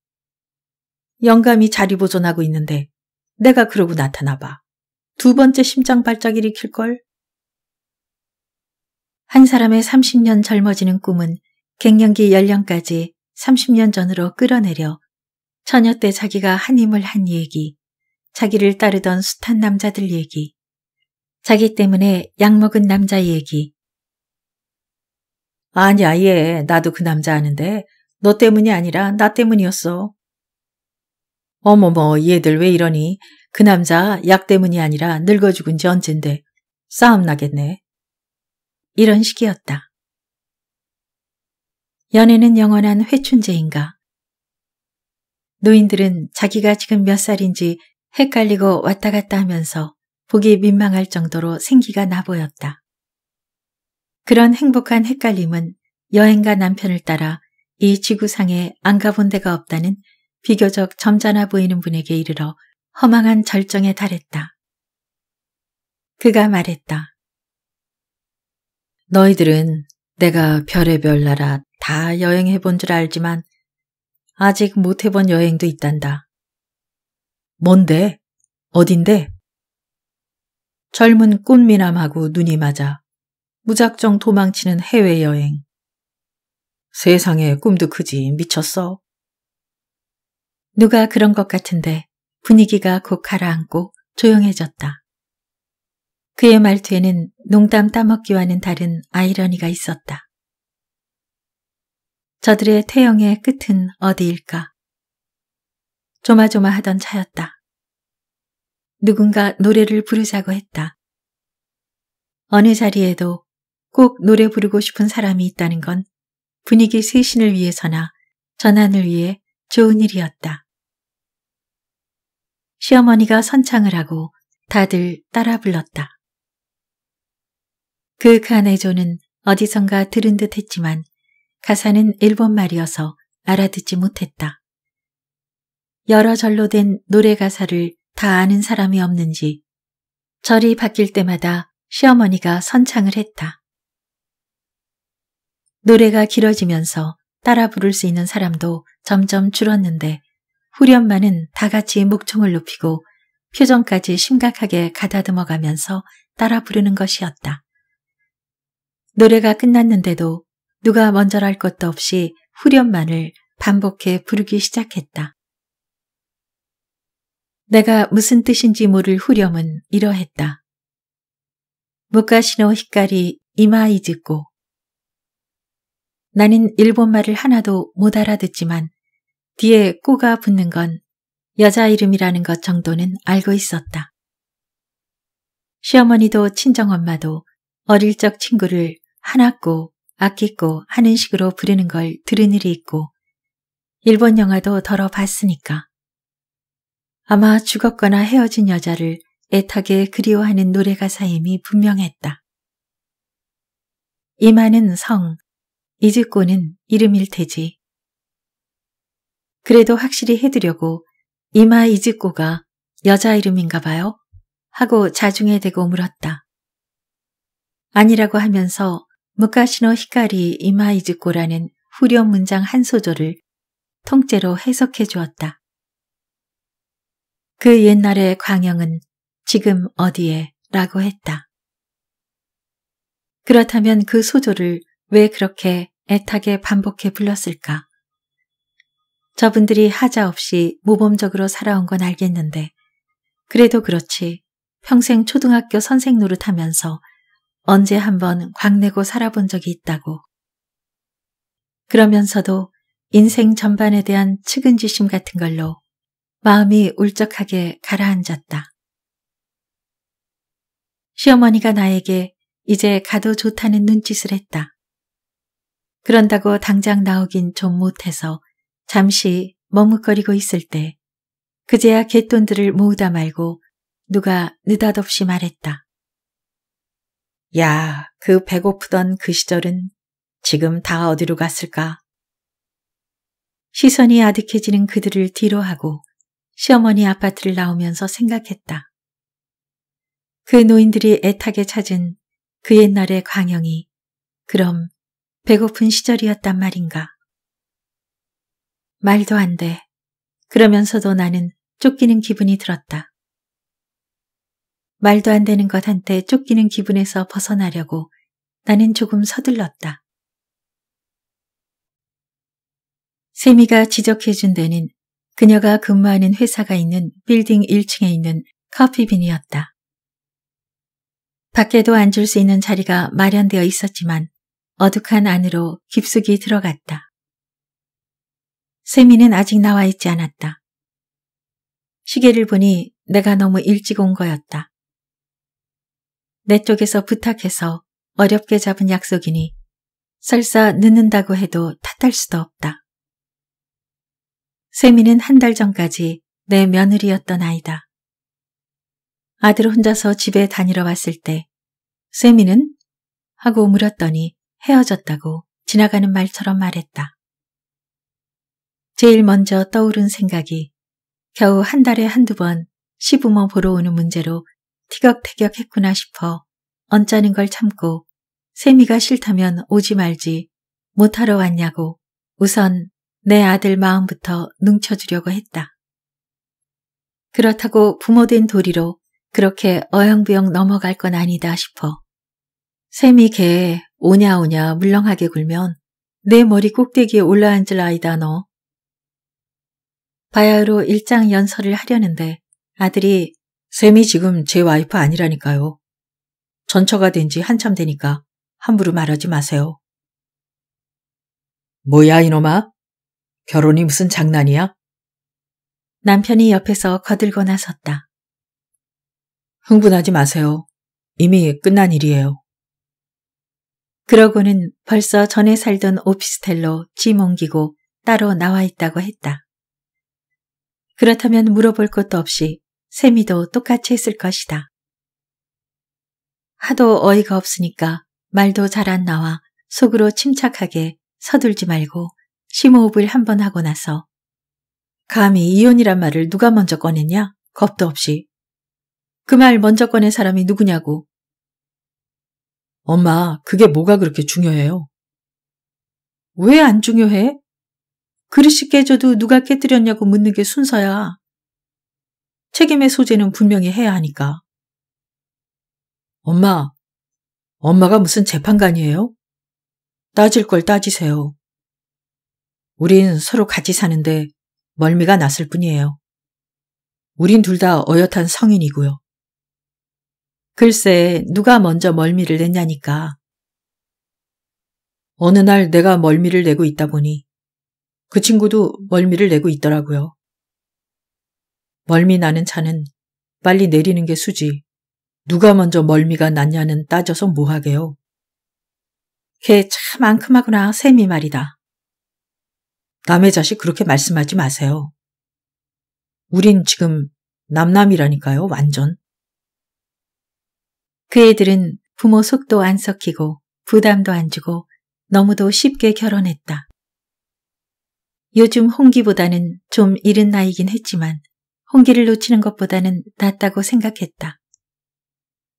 영감이 자리 보존하고 있는데 내가 그러고 나타나 봐. 두 번째 심장 발작 일으킬걸? 한 사람의 30년 젊어지는 꿈은 갱년기 연령까지 30년 전으로 끌어내려 처녀 때 자기가 한 힘을 한 얘기, 자기를 따르던 숱한 남자들 얘기, 자기 때문에 약 먹은 남자 얘기. 아니야, 얘. 나도 그 남자 아는데 너 때문이 아니라 나 때문이었어. 어머머 얘들 왜 이러니? 그 남자 약 때문이 아니라 늙어 죽은 지 언젠데 싸움 나겠네. 이런 식이었다. 연애는 영원한 회춘제인가? 노인들은 자기가 지금 몇 살인지 헷갈리고 왔다 갔다 하면서 보기 민망할 정도로 생기가 나 보였다. 그런 행복한 헷갈림은 여행가 남편을 따라 이 지구상에 안 가본 데가 없다는 비교적 점잖아 보이는 분에게 이르러 허망한 절정에 달했다. 그가 말했다. 너희들은 내가 별의별 나라 다 여행해 본 줄 알지만 아직 못 해본 여행도 있단다. 뭔데? 어딘데? 젊은 꽃미남하고 눈이 맞아 무작정 도망치는 해외여행. 세상에 꿈도 크지 미쳤어. 누가 그런 것 같은데 분위기가 곧 가라앉고 조용해졌다. 그의 말투에는 농담 따먹기와는 다른 아이러니가 있었다. 저들의 태형의 끝은 어디일까? 조마조마하던 차였다. 누군가 노래를 부르자고 했다. 어느 자리에도 꼭 노래 부르고 싶은 사람이 있다는 건 분위기 쇄신을 위해서나 전환을 위해 좋은 일이었다. 시어머니가 선창을 하고 다들 따라 불렀다. 그 카네조는 그 어디선가 들은 듯 했지만 가사는 일본말이어서 알아듣지 못했다. 여러 절로 된 노래 가사를 다 아는 사람이 없는지 절이 바뀔 때마다 시어머니가 선창을 했다. 노래가 길어지면서 따라 부를 수 있는 사람도 점점 줄었는데 후련만은 다 같이 목청을 높이고 표정까지 심각하게 가다듬어 가면서 따라 부르는 것이었다. 노래가 끝났는데도 누가 먼저랄 것도 없이 후렴만을 반복해 부르기 시작했다. 내가 무슨 뜻인지 모를 후렴은 이러했다. 무가시노 히카리 이마이즈고 나는 일본말을 하나도 못 알아듣지만 뒤에 꼬가 붙는 건 여자 이름이라는 것 정도는 알고 있었다. 시어머니도 친정엄마도 어릴 적 친구를 하나꼬, 아끼꼬 하는 식으로 부르는 걸 들은 일이 있고 일본 영화도 덜어 봤으니까. 아마 죽었거나 헤어진 여자를 애타게 그리워하는 노래 가사임이 분명했다. 이마는 성, 이을 꼬는 이름일 테지. 그래도 확실히 해두려고 이마 이즈꼬가 여자 이름인가 봐요? 하고 자중해 대고 물었다. 아니라고 하면서 무카시노 히카리 이마 이즈꼬라는 후렴 문장 한 소절을 통째로 해석해 주었다. 그 옛날의 광영은 지금 어디에? 라고 했다. 그렇다면 그소조를 왜 그렇게 애타게 반복해 불렀을까? 저분들이 하자 없이 모범적으로 살아온 건 알겠는데, 그래도 그렇지 평생 초등학교 선생 노릇하면서 언제 한번 광내고 살아본 적이 있다고. 그러면서도 인생 전반에 대한 측은지심 같은 걸로 마음이 울적하게 가라앉았다. 시어머니가 나에게 이제 가도 좋다는 눈짓을 했다. 그런다고 당장 나오긴 좀 못해서 잠시 머뭇거리고 있을 때 그제야 갯돈들을 모으다 말고 누가 느닷없이 말했다. 야, 그 배고프던 그 시절은 지금 다 어디로 갔을까? 시선이 아득해지는 그들을 뒤로 하고 시어머니 아파트를 나오면서 생각했다. 그 노인들이 애타게 찾은 그 옛날의 광영이 그럼 배고픈 시절이었단 말인가. 말도 안 돼. 그러면서도 나는 쫓기는 기분이 들었다. 말도 안 되는 것한테 쫓기는 기분에서 벗어나려고 나는 조금 서둘렀다. 세미가 지적해준 데는 그녀가 근무하는 회사가 있는 빌딩 1층에 있는 커피빈이었다. 밖에도 앉을 수 있는 자리가 마련되어 있었지만 어둑한 안으로 깊숙이 들어갔다. 세미는 아직 나와 있지 않았다. 시계를 보니 내가 너무 일찍 온 거였다. 내 쪽에서 부탁해서 어렵게 잡은 약속이니 설사 늦는다고 해도 탓할 수도 없다. 세미는 한 달 전까지 내 며느리였던 아이다. 아들 혼자서 집에 다니러 왔을 때 세미는? 하고 물었더니 헤어졌다고 지나가는 말처럼 말했다. 제일 먼저 떠오른 생각이 겨우 한 달에 한두 번 시부모 보러 오는 문제로 티격태격 했구나 싶어 언짢은 걸 참고 세미가 싫다면 오지 말지 못하러 왔냐고 우선 내 아들 마음부터 능쳐주려고 했다. 그렇다고 부모된 도리로 그렇게 어영부영 넘어갈 건 아니다 싶어 샘이 개 오냐오냐 물렁하게 굴면 내 머리 꼭대기에 올라앉을 아이다 너. 바야흐로 일장 연설을 하려는데 아들이 샘이 지금 제 와이프 아니라니까요. 전처가 된 지 한참 되니까 함부로 말하지 마세요. 뭐야 이놈아? 결혼이 무슨 장난이야? 남편이 옆에서 거들고 나섰다. 흥분하지 마세요. 이미 끝난 일이에요. 그러고는 벌써 전에 살던 오피스텔로 짐 옮기고 따로 나와 있다고 했다. 그렇다면 물어볼 것도 없이 세미도 똑같이 했을 것이다. 하도 어이가 없으니까 말도 잘 안 나와 속으로 침착하게 서둘지 말고 심호흡을 한번 하고 나서 감히 이혼이란 말을 누가 먼저 꺼냈냐? 겁도 없이. 그 말 먼저 꺼낸 사람이 누구냐고 엄마, 그게 뭐가 그렇게 중요해요? 왜 안 중요해? 그릇이 깨져도 누가 깨뜨렸냐고 묻는 게 순서야. 책임의 소재는 분명히 해야 하니까. 엄마, 엄마가 무슨 재판관이에요? 따질 걸 따지세요. 우린 서로 같이 사는데 멀미가 났을 뿐이에요. 우린 둘 다 어엿한 성인이고요. 글쎄 누가 먼저 멀미를 냈냐니까. 어느 날 내가 멀미를 내고 있다 보니 그 친구도 멀미를 내고 있더라고요. 멀미 나는 차는 빨리 내리는 게 수지. 누가 먼저 멀미가 났냐는 따져서 뭐하게요. 걔참 앙큼하구나 샘이 말이다. 남의 자식 그렇게 말씀하지 마세요. 우린 지금 남남이라니까요, 완전. 그 애들은 부모 속도 안 썩히고 부담도 안 주고 너무도 쉽게 결혼했다. 요즘 홍기보다는 좀 이른 나이긴 했지만 홍기를 놓치는 것보다는 낫다고 생각했다.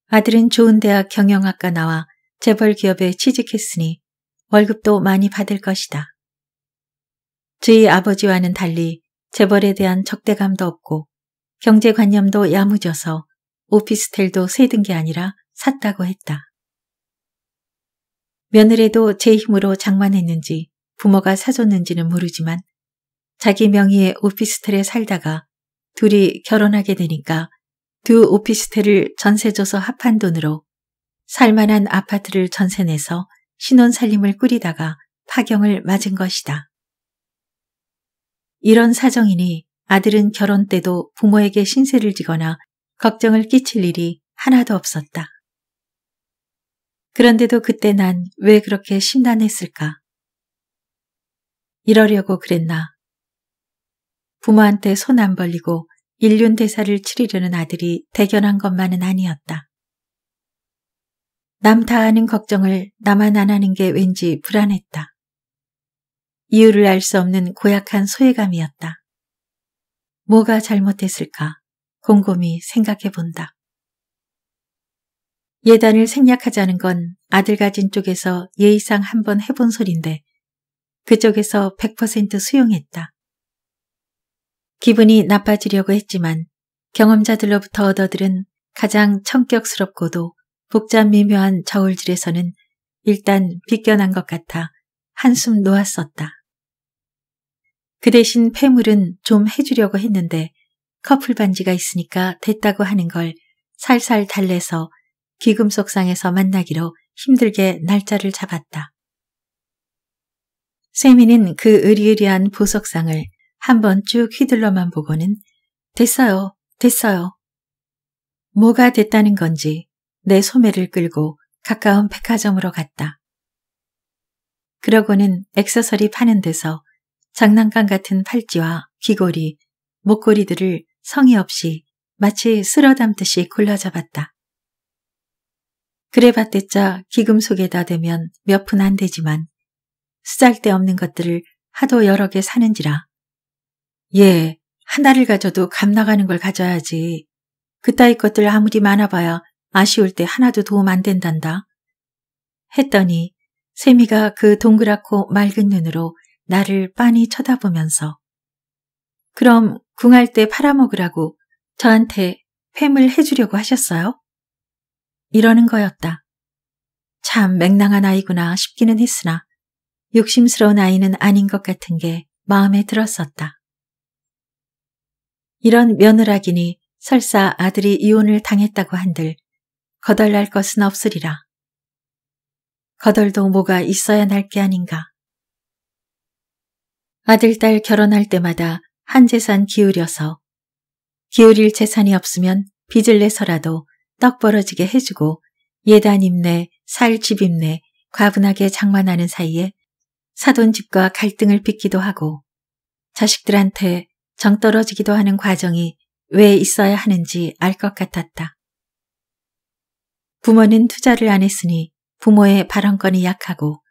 아들은 좋은 대학 경영학과 나와 재벌 기업에 취직했으니 월급도 많이 받을 것이다. 저희 아버지와는 달리 재벌에 대한 적대감도 없고 경제관념도 야무져서 오피스텔도 세든 게 아니라 샀다고 했다. 며느리도 제 힘으로 장만했는지 부모가 사줬는지는 모르지만 자기 명의의 오피스텔에 살다가 둘이 결혼하게 되니까 두 오피스텔을 전세줘서 합한 돈으로 살만한 아파트를 전세내서 신혼살림을 꾸리다가 파경을 맞은 것이다. 이런 사정이니 아들은 결혼 때도 부모에게 신세를 지거나 걱정을 끼칠 일이 하나도 없었다. 그런데도 그때 난 왜 그렇게 심란했을까? 이러려고 그랬나? 부모한테 손 안 벌리고 인륜대사를 치리려는 아들이 대견한 것만은 아니었다. 남다 하는 걱정을 나만 안 하는 게 왠지 불안했다. 이유를 알 수 없는 고약한 소외감이었다. 뭐가 잘못됐을까? 곰곰이 생각해 본다. 예단을 생략하자는 건 아들 가진 쪽에서 예의상 한번 해본 소린데 그쪽에서 100% 수용했다. 기분이 나빠지려고 했지만 경험자들로부터 얻어들은 가장 청격스럽고도 복잡 미묘한 저울질에서는 일단 비껴난 것 같아 한숨 놓았었다. 그 대신 폐물은 좀 해주려고 했는데 커플 반지가 있으니까 됐다고 하는 걸 살살 달래서 귀금속상에서 만나기로 힘들게 날짜를 잡았다. 세미는 그 의리의리한 보석상을 한번 쭉 휘둘러만 보고는 됐어요, 됐어요. 뭐가 됐다는 건지 내 소매를 끌고 가까운 백화점으로 갔다. 그러고는 액세서리 파는 데서 장난감 같은 팔찌와 귀걸이, 목걸이들을 성의 없이 마치 쓸어 담듯이 굴러잡았다. 그래봤댔자 기금 속에다 대면 몇 푼 안 되지만 쓰잘데없는 것들을 하도 여러 개 사는지라. 예, 하나를 가져도 값 나가는 걸 가져야지. 그따위 것들 아무리 많아봐야 아쉬울 때 하나도 도움 안 된단다. 했더니 세미가 그 동그랗고 맑은 눈으로 나를 빤히 쳐다보면서 그럼 궁할 때 팔아먹으라고 저한테 팸을 해주려고 하셨어요? 이러는 거였다. 참 맹랑한 아이구나 싶기는 했으나 욕심스러운 아이는 아닌 것 같은 게 마음에 들었었다. 이런 며느라기니 설사 아들이 이혼을 당했다고 한들 거덜날 것은 없으리라. 거덜도 뭐가 있어야 날 게 아닌가. 아들, 딸 결혼할 때마다 한 재산 기울여서 기울일 재산이 없으면 빚을 내서라도 떡 벌어지게 해주고 예단 입내살집입내 과분하게 장만하는 사이에 사돈 집과 갈등을 빚기도 하고 자식들한테 정 떨어지기도 하는 과정이 왜 있어야 하는지 알 것 같았다. 부모는 투자를 안 했으니 부모의 발언권이 약하고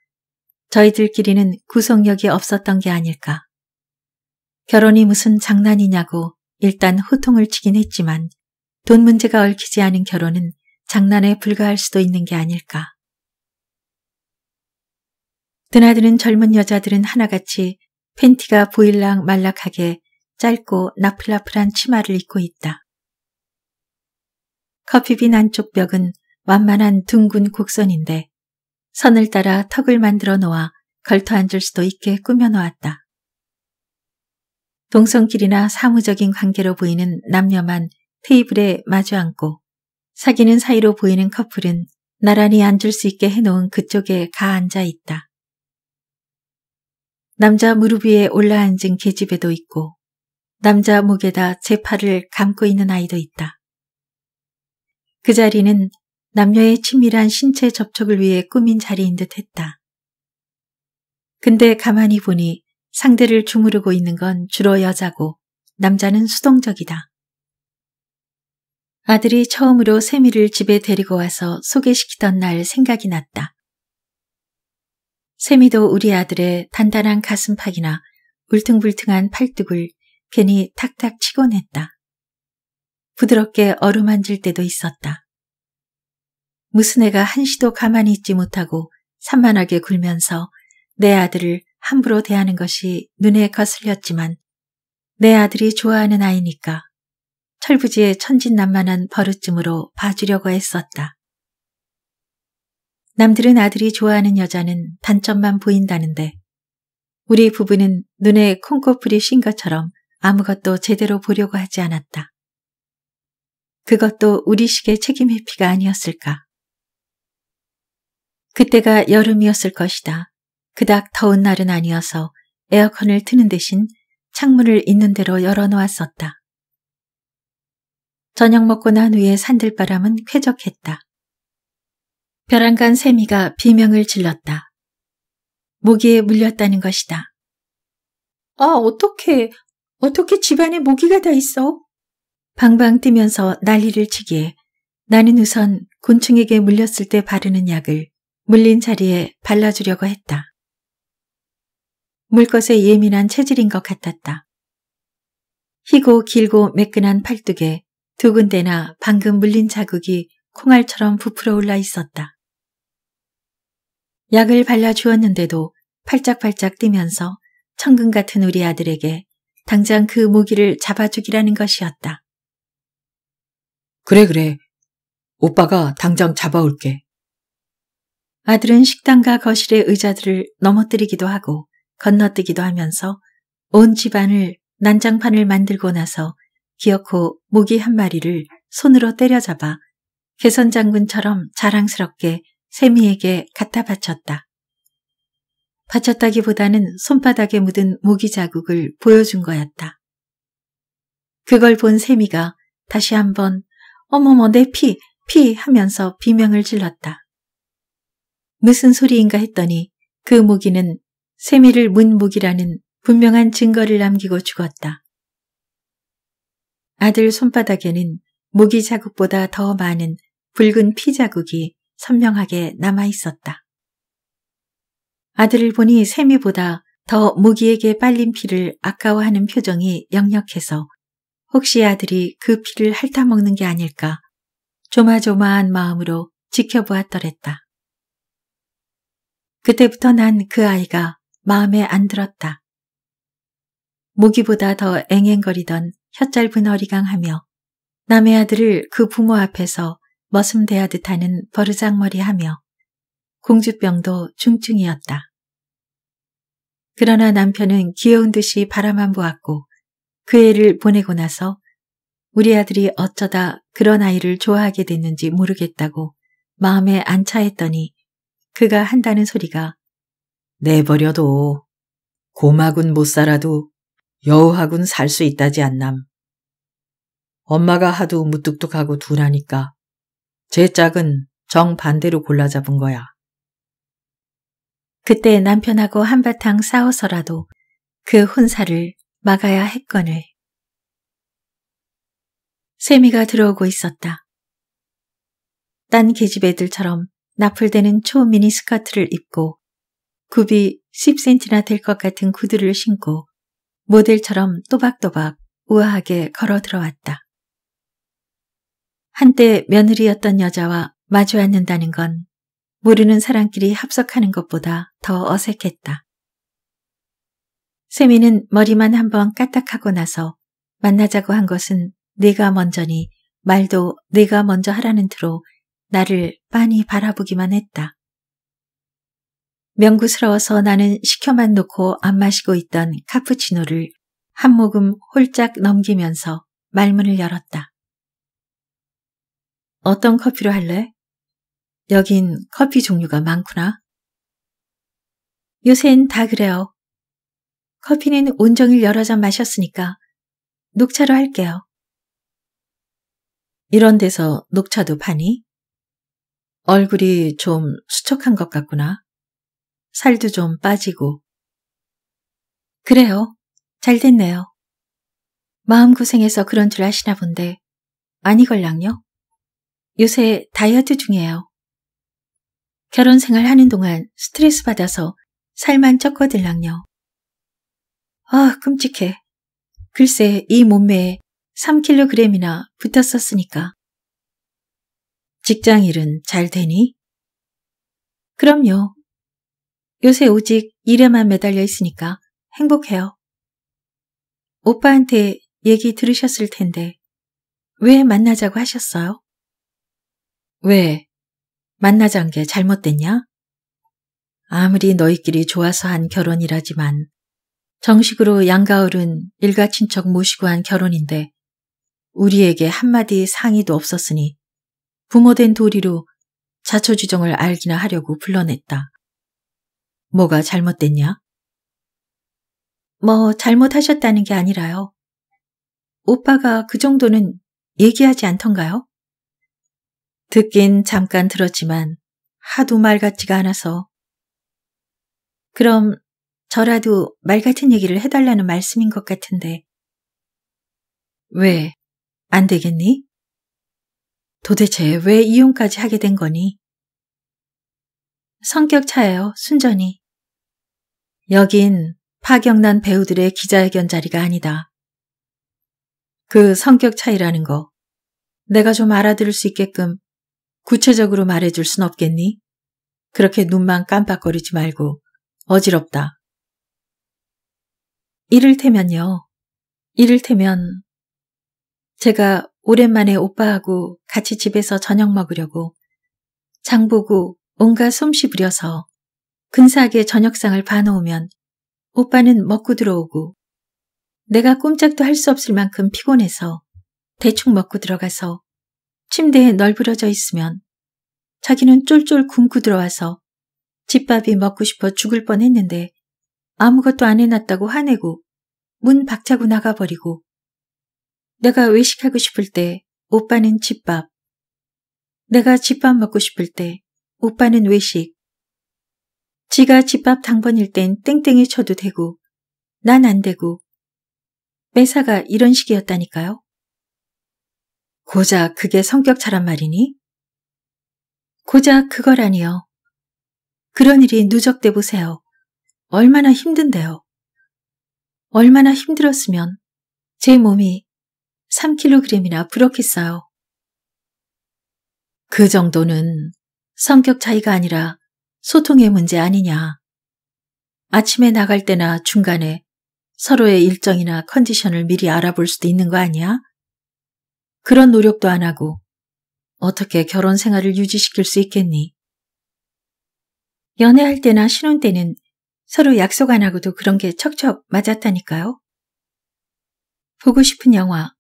저희들끼리는 구속력이 없었던 게 아닐까. 결혼이 무슨 장난이냐고 일단 호통을 치긴 했지만 돈 문제가 얽히지 않은 결혼은 장난에 불과할 수도 있는 게 아닐까. 드나드는 젊은 여자들은 하나같이 팬티가 보일랑 말락하게 짧고 나플라플한 치마를 입고 있다. 커피빈 안쪽 벽은 완만한 둥근 곡선인데 선을 따라 턱을 만들어 놓아 걸터 앉을 수도 있게 꾸며 놓았다. 동성끼리나 사무적인 관계로 보이는 남녀만 테이블에 마주 앉고 사귀는 사이로 보이는 커플은 나란히 앉을 수 있게 해놓은 그쪽에 가앉아 있다. 남자 무릎 위에 올라앉은 계집애도 있고 남자 목에다 제 팔을 감고 있는 아이도 있다. 그 자리는 남녀의 친밀한 신체 접촉을 위해 꾸민 자리인 듯 했다. 근데 가만히 보니 상대를 주무르고 있는 건 주로 여자고 남자는 수동적이다. 아들이 처음으로 세미를 집에 데리고 와서 소개시키던 날 생각이 났다. 세미도 우리 아들의 단단한 가슴팍이나 울퉁불퉁한 팔뚝을 괜히 탁탁 치곤 했다. 부드럽게 어루만질 때도 있었다. 무슨 애가 한시도 가만히 있지 못하고 산만하게 굴면서 내 아들을 함부로 대하는 것이 눈에 거슬렸지만 내 아들이 좋아하는 아이니까 철부지의 천진난만한 버릇쯤으로 봐주려고 했었다. 남들은 아들이 좋아하는 여자는 단점만 보인다는데 우리 부부는 눈에 콩고풀이 쉰 것처럼 아무것도 제대로 보려고 하지 않았다. 그것도 우리식의 책임 회피가 아니었을까. 그때가 여름이었을 것이다. 그닥 더운 날은 아니어서 에어컨을 트는 대신 창문을 있는 대로 열어놓았었다. 저녁 먹고 난 후에 산들바람은 쾌적했다. 벼랑간 세미가 비명을 질렀다. 모기에 물렸다는 것이다. 아, 어떻게, 어떻게 집안에 모기가 다 있어? 방방 뛰면서 난리를 치기에 나는 우선 곤충에게 물렸을 때 바르는 약을 물린 자리에 발라주려고 했다. 물것에 예민한 체질인 것 같았다. 희고 길고 매끈한 팔뚝에 두 군데나 방금 물린 자국이 콩알처럼 부풀어 올라 있었다. 약을 발라주었는데도 팔짝팔짝 뛰면서 천근 같은 우리 아들에게 당장 그 모기를 잡아주기라는 것이었다. 그래 그래. 오빠가 당장 잡아올게. 아들은 식당과 거실의 의자들을 넘어뜨리기도 하고 건너뛰기도 하면서 온 집안을 난장판을 만들고 나서 기어코 모기 한 마리를 손으로 때려잡아 개선 장군처럼 자랑스럽게 세미에게 갖다 바쳤다. 바쳤다기보다는 손바닥에 묻은 모기 자국을 보여준 거였다. 그걸 본 세미가 다시 한번 어머머 내 피, 피 하면서 비명을 질렀다. 무슨 소리인가 했더니 그 모기는 세미를 문복이라는 분명한 증거를 남기고 죽었다. 아들 손바닥에는 모기 자국보다 더 많은 붉은 피 자국이 선명하게 남아 있었다. 아들을 보니 세미보다 더 모기에게 빨린 피를 아까워하는 표정이 역력해서 혹시 아들이 그 피를 핥아먹는 게 아닐까 조마조마한 마음으로 지켜보았더랬다. 그때부터 난 그 아이가 마음에 안 들었다. 모기보다 더 앵앵거리던 혀짧은 어리강하며 남의 아들을 그 부모 앞에서 머슴대하듯 하는 버르장머리하며 공주병도 중증이었다. 그러나 남편은 귀여운 듯이 바라만 보았고 그 애를 보내고 나서 우리 아들이 어쩌다 그런 아이를 좋아하게 됐는지 모르겠다고 마음에 안 차했더니 그가 한다는 소리가 내버려도 고마군 못 살아도 여우하군 살 수 있다지 않남. 엄마가 하도 무뚝뚝하고 둔하니까 제 짝은 정반대로 골라 잡은 거야. 그때 남편하고 한바탕 싸워서라도 그 혼사를 막아야 했거늘. 세미가 들어오고 있었다. 딴 계집 애들처럼 나풀대는 초 미니스커트를 입고 굽이 10cm나 될 것 같은 구두를 신고 모델처럼 또박또박 우아하게 걸어 들어왔다. 한때 며느리였던 여자와 마주 앉는다는 건 모르는 사람끼리 합석하는 것보다 더 어색했다. 세미는 머리만 한번 까딱하고 나서 만나자고 한 것은 내가 먼저니 말도 내가 먼저 하라는 틀로 나를 빤히 바라보기만 했다. 명구스러워서 나는 시켜만 놓고 안 마시고 있던 카푸치노를 한 모금 홀짝 넘기면서 말문을 열었다. 어떤 커피로 할래? 여긴 커피 종류가 많구나. 요샌 다 그래요. 커피는 온종일 여러 잔 마셨으니까 녹차로 할게요. 이런 데서 녹차도 파니? 얼굴이 좀 수척한 것 같구나. 살도 좀 빠지고. 그래요. 잘 됐네요. 마음고생해서 그런 줄 아시나 본데 아니걸랑요? 요새 다이어트 중이에요. 결혼 생활 하는 동안 스트레스 받아서 살만 쪘거들랑요. 아, 끔찍해. 글쎄 이 몸매에 3kg이나 붙었었으니까. 직장일은 잘 되니? 그럼요. 요새 오직 일에만 매달려 있으니까 행복해요. 오빠한테 얘기 들으셨을 텐데 왜 만나자고 하셨어요? 왜? 만나자는 게 잘못됐냐? 아무리 너희끼리 좋아서 한 결혼이라지만 정식으로 양가을은 일가 친척 모시고 한 결혼인데 우리에게 한마디 상의도 없었으니 부모된 도리로 자초지종을 알기나 하려고 불러냈다. 뭐가 잘못됐냐? 뭐 잘못하셨다는 게 아니라요. 오빠가 그 정도는 얘기하지 않던가요? 듣긴 잠깐 들었지만 하도 말 같지가 않아서. 그럼 저라도 말 같은 얘기를 해달라는 말씀인 것 같은데. 왜? 안 되겠니? 도대체 왜 이혼까지 하게 된 거니? 성격 차예요, 순전히. 여긴 파격난 배우들의 기자회견 자리가 아니다. 그 성격 차이라는 거 내가 좀 알아들을 수 있게끔 구체적으로 말해줄 순 없겠니? 그렇게 눈만 깜빡거리지 말고 어지럽다. 이를테면요. 이를테면 제가 오랜만에 오빠하고 같이 집에서 저녁 먹으려고 장보고 온갖 솜씨 부려서 근사하게 저녁상을 봐놓으면 오빠는 먹고 들어오고 내가 꼼짝도 할 수 없을 만큼 피곤해서 대충 먹고 들어가서 침대에 널브러져 있으면 자기는 쫄쫄 굶고 들어와서 집밥이 먹고 싶어 죽을 뻔했는데 아무것도 안 해놨다고 화내고 문 박차고 나가버리고 내가 외식하고 싶을 때 오빠는 집밥 내가 집밥 먹고 싶을 때 오빠는 외식 지가 집밥 당번일 땐 땡땡이 쳐도 되고 난 안 되고 매사가 이런 식이었다니까요. 고작 그게 성격차란 말이니? 고작 그거라니요. 그런 일이 누적돼 보세요. 얼마나 힘든데요. 얼마나 힘들었으면 제 몸이 3kg이나 부럽겠어요그 정도는 성격 차이가 아니라 소통의 문제 아니냐. 아침에 나갈 때나 중간에 서로의 일정이나 컨디션을 미리 알아볼 수도 있는 거 아니야? 그런 노력도 안 하고 어떻게 결혼 생활을 유지시킬 수 있겠니? 연애할 때나 신혼 때는 서로 약속 안 하고도 그런 게 척척 맞았다니까요. 보고 싶은 영화,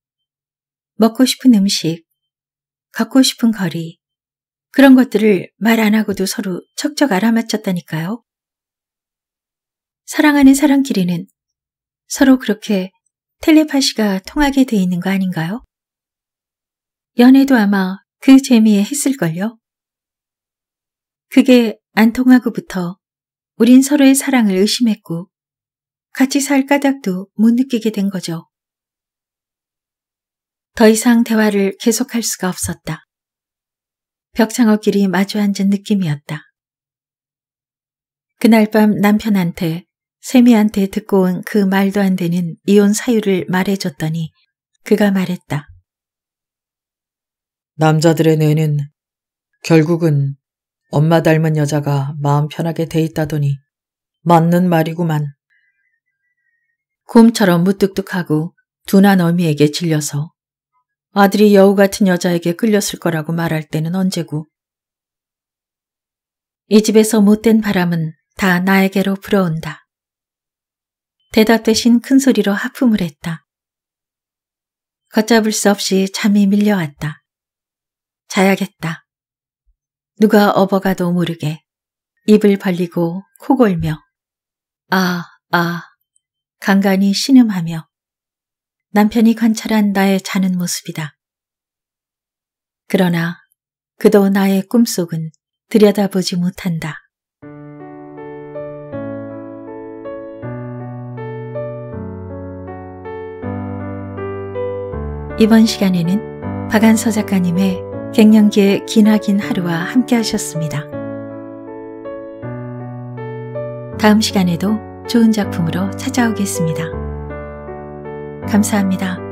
먹고 싶은 음식, 갖고 싶은 거리, 그런 것들을 말 안 하고도 서로 척척 알아맞혔다니까요. 사랑하는 사람끼리는 서로 그렇게 텔레파시가 통하게 돼 있는 거 아닌가요? 연애도 아마 그 재미에 했을걸요? 그게 안 통하고부터 우린 서로의 사랑을 의심했고 같이 살 까닭도 못 느끼게 된 거죠. 더 이상 대화를 계속할 수가 없었다. 벽창호끼리 마주 앉은 느낌이었다. 그날 밤 남편한테 세미한테 듣고 온 그 말도 안 되는 이혼 사유를 말해줬더니 그가 말했다. 남자들의 뇌는 결국은 엄마 닮은 여자가 마음 편하게 돼 있다더니 맞는 말이구만. 곰처럼 무뚝뚝하고 둔한 어미에게 질려서 아들이 여우 같은 여자에게 끌렸을 거라고 말할 때는 언제고. 이 집에서 못된 바람은 다 나에게로 불어온다. 대답 대신 큰 소리로 하품을 했다. 걷잡을 수 없이 잠이 밀려왔다. 자야겠다. 누가 업어가도 모르게 입을 벌리고 코 골며 아, 아, 간간히 신음하며 남편이 관찰한 나의 자는 모습이다. 그러나 그도 나의 꿈속은 들여다보지 못한다. 이번 시간에는 박안서 작가님의 갱년기의 기나긴 하루와 함께 하셨습니다. 다음 시간에도 좋은 작품으로 찾아오겠습니다. 감사합니다.